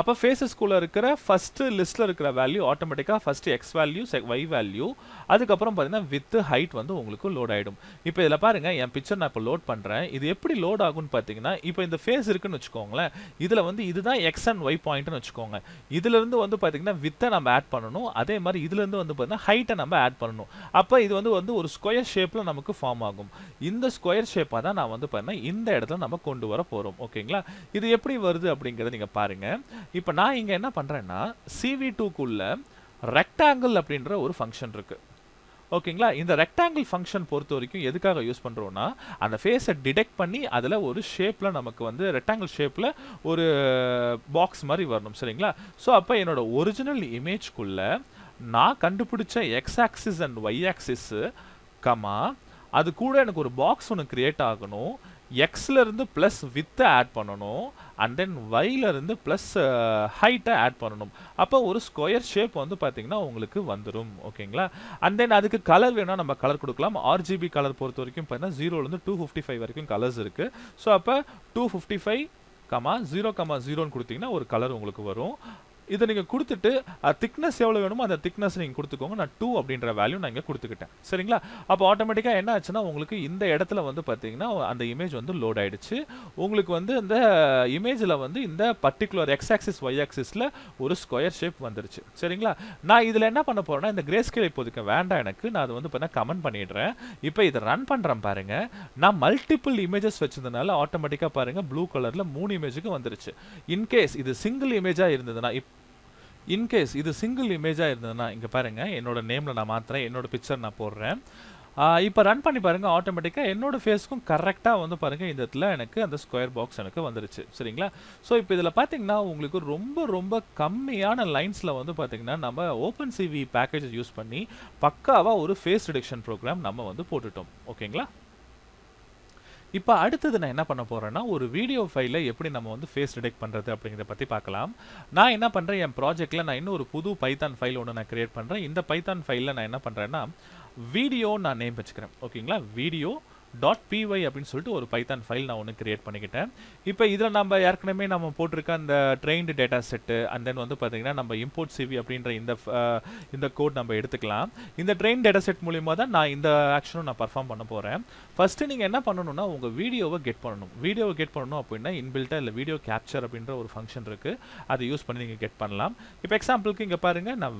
அப்போ ஃபேஸஸ்குள்ளே இருக்கிற ஃபஸ்ட்டு லிஸ்ட்டில் இருக்கிற வேல்யூ ஆட்டோமேட்டிக்காக first x value check y value அதுக்கப்புறம் பார்த்தீங்கன்னா வித்து ஹைட் வந்து உங்களுக்கு லோட் ஆகிடும் இப்போ இதில் பாருங்கள் என் பிக்சர் நான் இப்போ லோட் பண்ணுறேன் இது எப்படி லோட் ஆகும்னு பார்த்தீங்கன்னா இப்போ இந்த ஃபேஸ் இருக்குன்னு வச்சுக்கோங்களேன் இதில் வந்து இதுதான் எக்ஸ் அண்ட் ஒய் பாயிண்ட்னு வச்சுக்கோங்க இதுலேருந்து வந்து பார்த்தீங்கன்னா வித்தை நம்ம ஆட் பண்ணணும் அதே மாதிரி இதுலேருந்து வந்து பார்த்தீங்கன்னா ஹைட்டை நம்ம ஆட் பண்ணணும் அப்போ இது வந்து வந்து ஒரு ஸ்கொயர் ஷேப்பில் நமக்கு ஃபார்ம் ஆகும் இந்த ஸ்கொயர் ஷேப்பாக தான் நான் வந்து பார்த்தீங்கன்னா இந்த இடத்துல நம்ம கொண்டு வர போகிறோம் ஓகேங்களா இது எப்படி வருது அப்படிங்கிறத நீங்கள் பாருங்கள் இப்போ நான் இங்கே என்ன பண்ணுறேன்னா சிவி டூக்குள்ள ரெக்டாங்கிள் அப்படின்ற ஒரு ஃபங்க்ஷன் இருக்குது ஓகேங்களா இந்த ரெக்டாங்கிள் ஃபங்க்ஷன் பொறுத்த வரைக்கும் எதுக்காக யூஸ் பண்ணுறோன்னா அந்த ஃபேஸை டிடெக்ட் பண்ணி அதில் ஒரு ஷேப்பில் நமக்கு வந்து ரெக்டாங்கிள் ஷேப்பில் ஒரு பாக்ஸ் மாதிரி வரணும் சரிங்களா ஸோ அப்போ என்னோட ஒரிஜினல் இமேஜ்குள்ளே நான் கண்டுபிடிச்ச x axis and y axis comma அது கூட எனக்கு ஒரு பாக்ஸ் ஒன்று க்ரியேட் ஆகணும் எக்ஸ்லேருந்து ப்ளஸ் வித்தை ஆட் பண்ணணும் அண்ட் தென் வையிலிருந்து ப்ளஸ் ஹைட்டை ஆட் பண்ணணும் அப்போ ஒரு ஸ்கொயர் ஷேப் வந்து பார்த்தீங்கன்னா உங்களுக்கு வந்துடும் ஓகேங்களா அண்ட் தென் அதுக்கு கலர் வேணால் நம்ம கலர் கொடுக்கலாம் ஆர்ஜிபி கலர் பொறுத்த வரைக்கும் பார்த்தீங்கன்னா ஜீரோலேருந்து டூ ஃபிஃப்டி ஃபைவ் வரைக்கும் கலர்ஸ் இருக்குது ஸோ அப்போ two fifty five comma zero comma ஜீரோன்னு கொடுத்தீங்கன்னா ஒரு கலர் உங்களுக்கு வரும் இதை நீங்கள் கொடுத்துட்டு திக்னஸ் எவ்வளோ வேணுமோ அந்த திக்னஸ் நீங்கள் கொடுத்துக்கோங்க நான் டூ அப்படின்ற வேல்யூ நான் இங்கே கொடுத்துக்கிட்டேன் சரிங்களா அப்போ ஆட்டோமேட்டிக்காக என்ன ஆச்சுன்னா உங்களுக்கு இந்த இடத்துல வந்து பார்த்தீங்கன்னா அந்த இமேஜ் வந்து லோட் ஆகிடுச்சு உங்களுக்கு வந்து இந்த இமேஜில் வந்து இந்த பர்டிகுலர் எக்ஸ் ஆக்சிஸ் ஒய் ஆக்சிஸில் ஒரு ஸ்கொயர் ஷேப் வந்துருச்சு சரிங்களா நான் இதில் என்ன பண்ண போகிறேன்னா இந்த கிரேஸ்கேல் ஸ்கேல் இப்போதைக்கு வேண்டாம் எனக்கு நான் அதை வந்து பார்த்தீங்கன்னா கமெண்ட் பண்ணிடுறேன் இப்போ இதை ரன் பண்ணுறேன் பாருங்கள் நான் மல்டிபிள் இமேஜஸ் வச்சிருந்தனால ஆட்டோமேட்டிக்காக பாருங்கள் ப்ளூ கலரில் மூணு இமேஜுக்கு வந்துருச்சு இன்கேஸ் இது சிங்கிள் இமேஜாக இருந்ததுன்னா இன்கேஸ் இது சிங்கிள் இமேஜாக இருந்ததுன்னா இங்கே பாருங்கள் என்னோடய நேமில் நான் மாற்றுறேன் என்னோடய பிக்சர் நான் போடுறேன் இப்போ ரன் பண்ணி பாருங்கள் ஆட்டோமேட்டிக்காக என்னோடய ஃபேஸ்க்கும் கரெக்டாக வந்து பாருங்கள் இந்த இடத்துல எனக்கு அந்த ஸ்கொயர் பாக்ஸ் எனக்கு வந்துருச்சு சரிங்களா ஸோ இப்போ இதில் பார்த்தீங்கன்னா உங்களுக்கு ரொம்ப ரொம்ப கம்மியான லைன்ஸில் வந்து பார்த்திங்கன்னா நம்ம ஓப்பன் சிவி பேக்கேஜ் யூஸ் பண்ணி பக்காவாக ஒரு ஃபேஸ் ரிடக்ஷன் ப்ரோக்ராம் நம்ம வந்து போட்டுட்டோம் ஓகேங்களா இப்போ அடுத்தது நான் என்ன பண்ண போகிறேன்னா ஒரு வீடியோ ஃபைலை எப்படி நம்ம வந்து ஃபேஸ் டிடெக்ட் பண்ணுறது அப்படிங்கிறத பற்றி பார்க்கலாம் நான் என்ன பண்ணுறேன் என் ப்ராஜெக்டில் நான் இன்னும் ஒரு புது பைத்தான் ஃபைல் ஒன்று நான் க்ரியேட் பண்ணுறேன் இந்த பைத்தான் ஃபைலில் நான் என்ன பண்ணுறேன்னா வீடியோ நான் நேம் வச்சுக்கிறேன் ஓகேங்களா வீடியோ டாட் பிஒய் அப்படின்னு சொல்லிட்டு ஒரு பைத்தான் ஃபைல் நான் ஒன்று கிரியேட் பண்ணிக்கிட்டேன் இப்போ இதில் நம்ம ஏற்கனவே நம்ம போட்டிருக்க அந்த trained data set and then வந்து பார்த்தீங்கன்னா நம்ம இம்போர்ட் சிவி அப்படின்ற இந்த இந்த கோட் நம்ம எடுத்துக்கலாம் இந்த ட்ரெயின் டேட்டா செட் மூலிமா தான் நான் இந்த ஆக்ஷனும் நான் பர்ஃபார்ம் பண்ண போகிறேன் ஃபஸ்ட்டு நீங்கள் என்ன பண்ணணும்னா உங்கள் வீடியோவை கெட் பண்ணணும் வீடியோவை கெட் பண்ணணும் அப்படின்னா இன்பில்ட்டாக இல்லை வீடியோ கேப்சர் அப்படின்ற ஒரு ஃபங்க்ஷன் இருக்குது அதை யூஸ் பண்ணி நீங்கள் கெட் பண்ணலாம் இப்போ எக்ஸாம்பிளுக்கு இங்கே பாருங்கள் நான்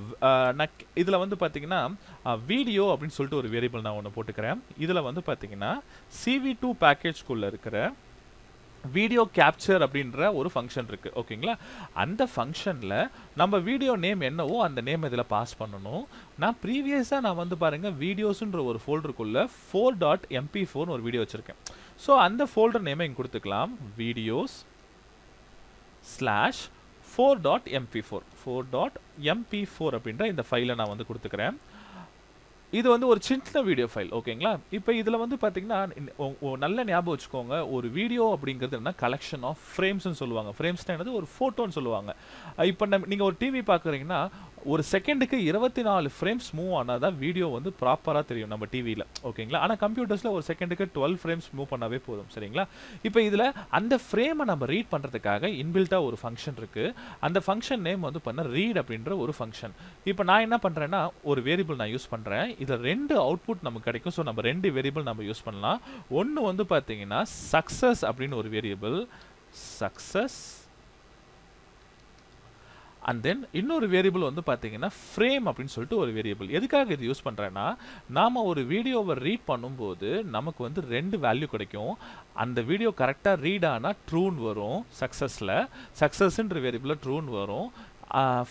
நான் இதில் வந்து பார்த்தீங்கன்னா வீடியோ அப்படின்னு சொல்லிட்டு ஒரு வேரியபிள் நான் ஒன்று போட்டுக்கிறேன் இதில் வந்து பார்த்தீங்கன்னா சிவி டூ பேக்கேஜ்குள்ளே இருக்கிற வீடியோ கேப்சர் அப்படின்ற ஒரு ஃபங்க்ஷன் இருக்குது ஓகேங்களா அந்த ஃபங்க்ஷனில் நம்ம வீடியோ நேம் என்னவோ அந்த நேம் இதில் பாஸ் பண்ணணும் நான் ப்ரீவியஸாக நான் வந்து பாருங்கள் வீடியோஸுன்ற ஒரு ஃபோல்டருக்குள்ளே ஃபோர் டாட் எம்பி ஃபோர்னு ஒரு வீடியோ வச்சுருக்கேன் ஸோ அந்த ஃபோல்டர் நேமை இங்கே கொடுத்துக்கலாம் videos slash four dot MP four four dot MP four அப்படின்ற இந்த ஃபைலை நான் வந்து கொடுத்துக்கிறேன் இது வந்து ஒரு சின்ன வீடியோ ஃபைல் ஓகேங்களா இப்போ இதில் வந்து பார்த்தீங்கன்னா நல்ல ஞாபகம் வச்சுக்கோங்க ஒரு வீடியோ அப்படிங்கிறது என்ன கலெக்ஷன் ஆஃப் ஃப்ரேம்ஸ்னு சொல்லுவாங்க ஃப்ரேம்ஸ்னா என்னது ஒரு ஃபோட்டோன்னு சொல்லுவாங்க இப்போ நம்ம நீங்கள் ஒரு டிவி பார்க்குறீங்கன்னா ஒரு செகண்டுக்கு இருபத்தி நாலு ஃப்ரேம்ஸ் மூவ் ஆனால் தான் வீடியோ வந்து ப்ராப்பராக தெரியும் நம்ம டிவியில் ஓகேங்களா ஆனால் கம்ப்யூட்டர்ஸில் ஒரு செகண்டுக்கு டுவெல் ஃப்ரேம்ஸ் மூவ் பண்ணாவே போதும் சரிங்களா இப்போ இதில் அந்த ஃப்ரேமை நம்ம ரீட் பண்ணுறதுக்காக இன்பில்ட்டாக ஒரு ஃபங்க்ஷன் இருக்குது அந்த ஃபங்க்ஷன் நேம் வந்து பண்ண ரீட் அப்படின்ற ஒரு ஃபங்க்ஷன் இப்போ நான் என்ன பண்ணுறேன்னா ஒரு வேரியபிள் நான் யூஸ் பண்ணுறேன் இதில் ரெண்டு அவுட்புட் நமக்கு கிடைக்கும் ஸோ நம்ம ரெண்டு வேரியபிள் நம்ம யூஸ் பண்ணலாம் ஒன்று வந்து பார்த்தீங்கன்னா சக்ஸஸ் அப்படின்னு ஒரு வேரியபிள் சக்ஸஸ் அண்ட் தென் இன்னொரு வேரியபிள் வந்து பார்த்தீங்கன்னா ஃப்ரேம் அப்படின்னு சொல்லிட்டு ஒரு வேரியபிள் எதுக்காக இது யூஸ் பண்ணுறேன்னா நாம் ஒரு வீடியோவை ரீட் பண்ணும்போது நமக்கு வந்து ரெண்டு வேல்யூ கிடைக்கும் அந்த வீடியோ கரெக்டாக ரீட் ஆனால் ட்ரூன் வரும் சக்ஸஸில் சக்ஸஸ்ன்ற வேரியபிளில் ட்ரூன் வரும்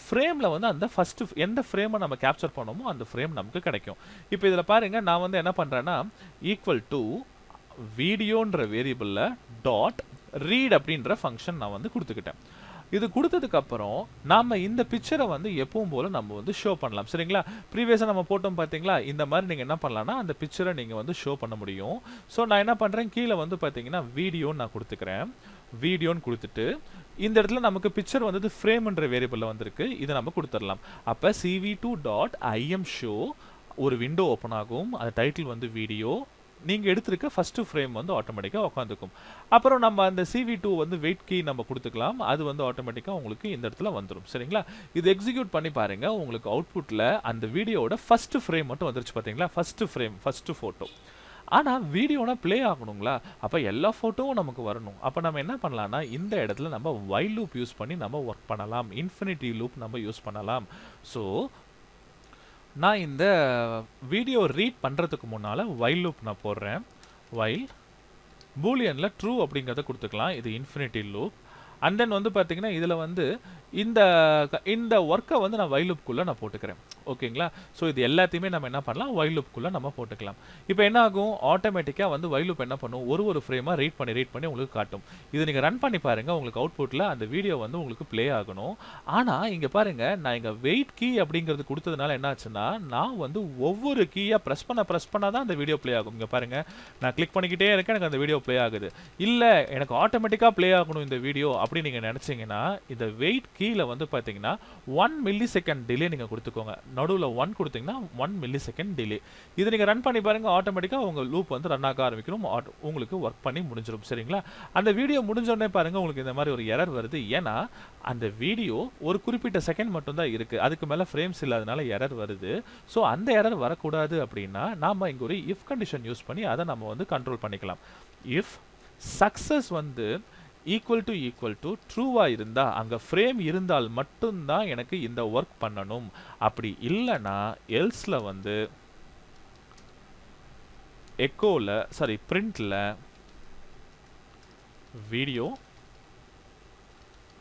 ஃப்ரேமில் வந்து அந்த ஃபஸ்ட்டு எந்த ஃப்ரேமை நம்ம கேப்சர் பண்ணோமோ அந்த ஃப்ரேம் நமக்கு கிடைக்கும் இப்போ இதில் பாருங்கள் நான் வந்து என்ன பண்ணுறேன்னா ஈக்குவல் டு வீடியோன்ற வேரியபிளில் டாட் ரீட் அப்படின்ற ஃபங்க்ஷன் நான் வந்து கொடுத்துக்கிட்டேன் இது கொடுத்ததுக்கப்புறம் நாம் இந்த பிக்சரை வந்து எப்பவும் போல் நம்ம வந்து ஷோ பண்ணலாம் சரிங்களா ப்ரீவியஸாக நம்ம போட்டோம் பாத்தீங்களா இந்த மாதிரி நீங்கள் என்ன பண்ணலாம்னா அந்த பிக்சரை நீங்கள் வந்து ஷோ பண்ண முடியும் ஸோ நான் என்ன பண்ணுறேன் கீழே வந்து பாத்தீங்கன்னா வீடியோன்னு நான் கொடுத்துக்கிறேன் வீடியோன்னு கொடுத்துட்டு இந்த இடத்துல நமக்கு பிக்சர் வந்தது ஃப்ரேம்ன்ற வேரியபிளில் வந்திருக்கு இதை நம்ம கொடுத்துடலாம் அப்போ CV two dot IM show ஒரு விண்டோ ஓப்பன் ஆகும் அது டைட்டில் வந்து வீடியோ நீங்கள் எடுத்திருக்க ஃபஸ்ட்டு ஃப்ரேம் வந்து ஆட்டோமேட்டிக்காக உட்காந்துக்கும் அப்புறம் நம்ம அந்த சிவி டூ வந்து வெயிட் கீ நம்ம கொடுத்துக்கலாம் அது வந்து ஆட்டோமேட்டிக்காக உங்களுக்கு இந்த இடத்துல வந்துடும் சரிங்களா இது எக்ஸிக்யூட் பண்ணி பாருங்கள் உங்களுக்கு அவுட்புட்டில் அந்த வீடியோட ஃபஸ்ட்டு ஃப்ரேம் மட்டும் வந்துருச்சு பார்த்தீங்களா ஃபஸ்ட்டு ஃப்ரேம் ஃபஸ்ட்டு ஃபோட்டோ ஆனால் வீடியோனா ப்ளே ஆகணுங்களா அப்போ எல்லா ஃபோட்டோவும் நமக்கு வரணும் அப்போ நம்ம என்ன பண்ணலாம்னா இந்த இடத்துல நம்ம வைல் லூப் யூஸ் பண்ணி நம்ம ஒர்க் பண்ணலாம் இன்ஃபினிட்டி லூப் நம்ம யூஸ் பண்ணலாம் ஸோ நான் இந்த வீடியோ ரீட் பண்ணுறதுக்கு முன்னால் வைல் லூப் நான் போடுறேன் வைல் பூலியனில் ட்ரூ அப்படிங்கிறத கொடுத்துக்கலாம் இது இன்ஃபினிட்டி லூப் அண்ட் தென் வந்து பார்த்திங்கன்னா இதில் வந்து இந்த இந்த ஒர்க்கை வந்து நான் வைல் நான் போட்டுக்கிறேன் ஓகேங்களா ஸோ இது எல்லாத்தையுமே நம்ம என்ன பண்ணலாம் வைல் வைலுப்புக்குள்ளே நம்ம போட்டுக்கலாம் இப்போ என்ன ஆகும் ஆட்டோமேட்டிக்காக வந்து வைலுப் என்ன பண்ணும் ஒரு ஒரு ஃப்ரேமாக ரீட் பண்ணி ரீட் பண்ணி உங்களுக்கு காட்டும் இது நீங்கள் ரன் பண்ணி பாருங்கள் உங்களுக்கு அவுட்புட்டில் அந்த வீடியோ வந்து உங்களுக்கு ப்ளே ஆகணும் ஆனால் இங்கே பாருங்கள் நான் இங்கே வெயிட் கீ அப்படிங்கிறது கொடுத்ததுனால என்னாச்சுன்னா நான் வந்து ஒவ்வொரு கீயாக ப்ரெஸ் பண்ண ப்ரெஸ் பண்ணால் தான் அந்த வீடியோ ப்ளே ஆகும் இங்கே பாருங்கள் நான் கிளிக் பண்ணிக்கிட்டே இருக்கேன் எனக்கு அந்த வீடியோ ப்ளே ஆகுது இல்லை எனக்கு ஆட்டோமேட்டிக்காக ப்ளே ஆகணும் இந்த வீடியோ அப்படி நீங்கள் நினச்சிங்கன்னா இந்த வெயிட் கீயில் வந்து பார்த்தீங்கன்னா ஒன் மில்லி செகண்ட் டிலே நீங்கள் கொடுத்துக்கோங்க நடுவில் ஒன் கொடுத்தீங்கன்னா ஒன் மில்லி செகண்ட் டிலே இது நீங்கள் ரன் பண்ணி பாருங்கள் ஆட்டோமேட்டிக்காக உங்கள் லூப் வந்து ரன் ஆக ஆரம்பிக்கணும் உங்களுக்கு ஒர்க் பண்ணி முடிஞ்சிடும் சரிங்களா அந்த வீடியோ முடிஞ்சோடனே பாருங்கள் உங்களுக்கு இந்த மாதிரி ஒரு எரர் வருது ஏன்னா அந்த வீடியோ ஒரு குறிப்பிட்ட செகண்ட் மட்டும்தான் இருக்குது அதுக்கு மேலே ஃப்ரேம்ஸ் இல்லாதனால எரர் வருது ஸோ அந்த எரர் வரக்கூடாது அப்படின்னா நாம் இங்கே ஒரு இஃப் கண்டிஷன் யூஸ் பண்ணி அதை நம்ம வந்து கண்ட்ரோல் பண்ணிக்கலாம் இஃப் சக்ஸஸ் வந்து ஈக்குவல் டு ஈக்குவல் டு ட்ரூவாக இருந்தால் அங்கே ஃப்ரேம் இருந்தால் மட்டும்தான் எனக்கு இந்த ஒர்க் பண்ணணும் அப்படி இல்லைன்னா எல்ஸில் வந்து எக்கோவில் சாரி பிரிண்டில் video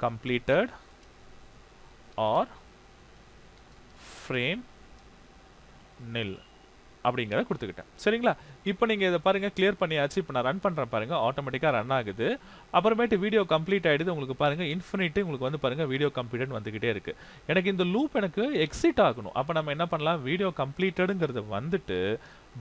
completed or frame nil அப்படிங்கிறத கொடுத்துக்கிட்டேன் சரிங்களா இப்போ நீங்கள் இதை பாருங்கள் கிளியர் பண்ணியாச்சு இப்போ நான் ரன் பண்ணுறேன் பாருங்கள் ஆட்டோமேட்டிக்காக ரன் ஆகுது அப்புறமேட்டு வீடியோ கம்ப்ளீட் ஆகிடுது உங்களுக்கு பாருங்கள் இன்ஃபினிட்டு உங்களுக்கு வந்து பாருங்கள் வீடியோ கம்ப்ளீட்னு வந்துக்கிட்டே இருக்குது எனக்கு இந்த லூப் எனக்கு எக்ஸிட் ஆகணும் அப்போ நம்ம என்ன பண்ணலாம் வீடியோ கம்ப்ளீட்டடுங்கிறது வந்துட்டு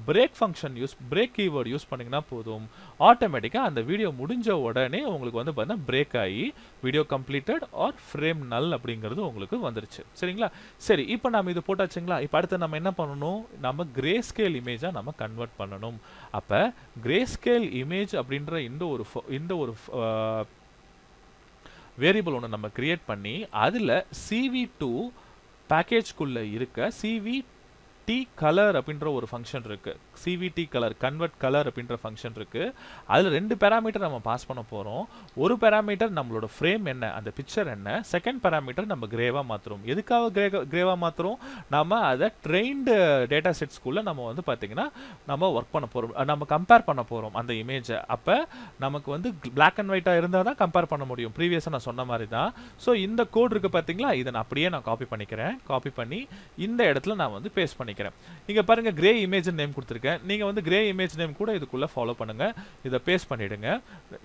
break function use break keyword use பண்ணிங்கன்னா போதும் ஆட்டோமேட்டிக்காக அந்த வீடியோ முடிஞ்ச உடனே உங்களுக்கு வந்து பார்த்தீங்கன்னா பிரேக் ஆகி வீடியோ கம்ப்ளீட்டட் ஆர் ஃப்ரேம் நல் அப்படிங்கிறது உங்களுக்கு வந்துருச்சு சரிங்களா சரி இப்போ நம்ம இது போட்டாச்சுங்களா இப்போ அடுத்து நம்ம என்ன பண்ணணும் நம்ம கிரே ஸ்கேல் இமேஜாக நம்ம கன்வெர்ட் பண்ணணும் அப்போ கிரே ஸ்கேல் இமேஜ் அப்படின்ற இந்த ஒரு இந்த ஒரு வேரியபிள் ஒன்று நம்ம கிரியேட் பண்ணி அதில் சிவி டூ பேக்கேஜ்குள்ளே இருக்க சிவி டி கலர் அப்படின்ற ஒரு ஃபங்க்ஷன் இருக்குது சிவிடி கலர் கன்வெர்ட் கலர் அப்படின்ற ஃபங்க்ஷன் இருக்குது அதில் ரெண்டு பேராமீட்டர் நம்ம பாஸ் பண்ண போகிறோம் ஒரு பேராமீட்டர் நம்மளோட ஃப்ரேம் என்ன அந்த பிக்சர் என்ன செகண்ட் பேராமீட்டர் நம்ம கிரேவாக மாற்றுறோம் எதுக்காக கிரே கிரேவாக மாற்றுறோம் நம்ம அதை ட்ரெயின்டு டேட்டா செட்ஸ்குள்ளே நம்ம வந்து பார்த்திங்கன்னா நம்ம ஒர்க் பண்ண போகிறோம் நம்ம கம்பேர் பண்ண போகிறோம் அந்த இமேஜை அப்போ நமக்கு வந்து பிளாக் அண்ட் ஒயிட்டாக இருந்தால் தான் கம்பேர் பண்ண முடியும் ப்ரீவியஸாக நான் சொன்ன மாதிரி தான் ஸோ இந்த கோட் இருக்குது பார்த்தீங்களா இதை நான் அப்படியே நான் காப்பி பண்ணிக்கிறேன் காப்பி பண்ணி இந்த இடத்துல நான் வந்து பேஸ்ட் பண்ணிக்கிறேன் நினைக்கிறேன் இங்கே பாருங்கள் கிரே இமேஜ் நேம் கொடுத்துருக்கேன் நீங்கள் வந்து கிரே இமேஜ் நேம் கூட இதுக்குள்ளே ஃபாலோ பண்ணுங்கள் இதை பேஸ் பண்ணிவிடுங்க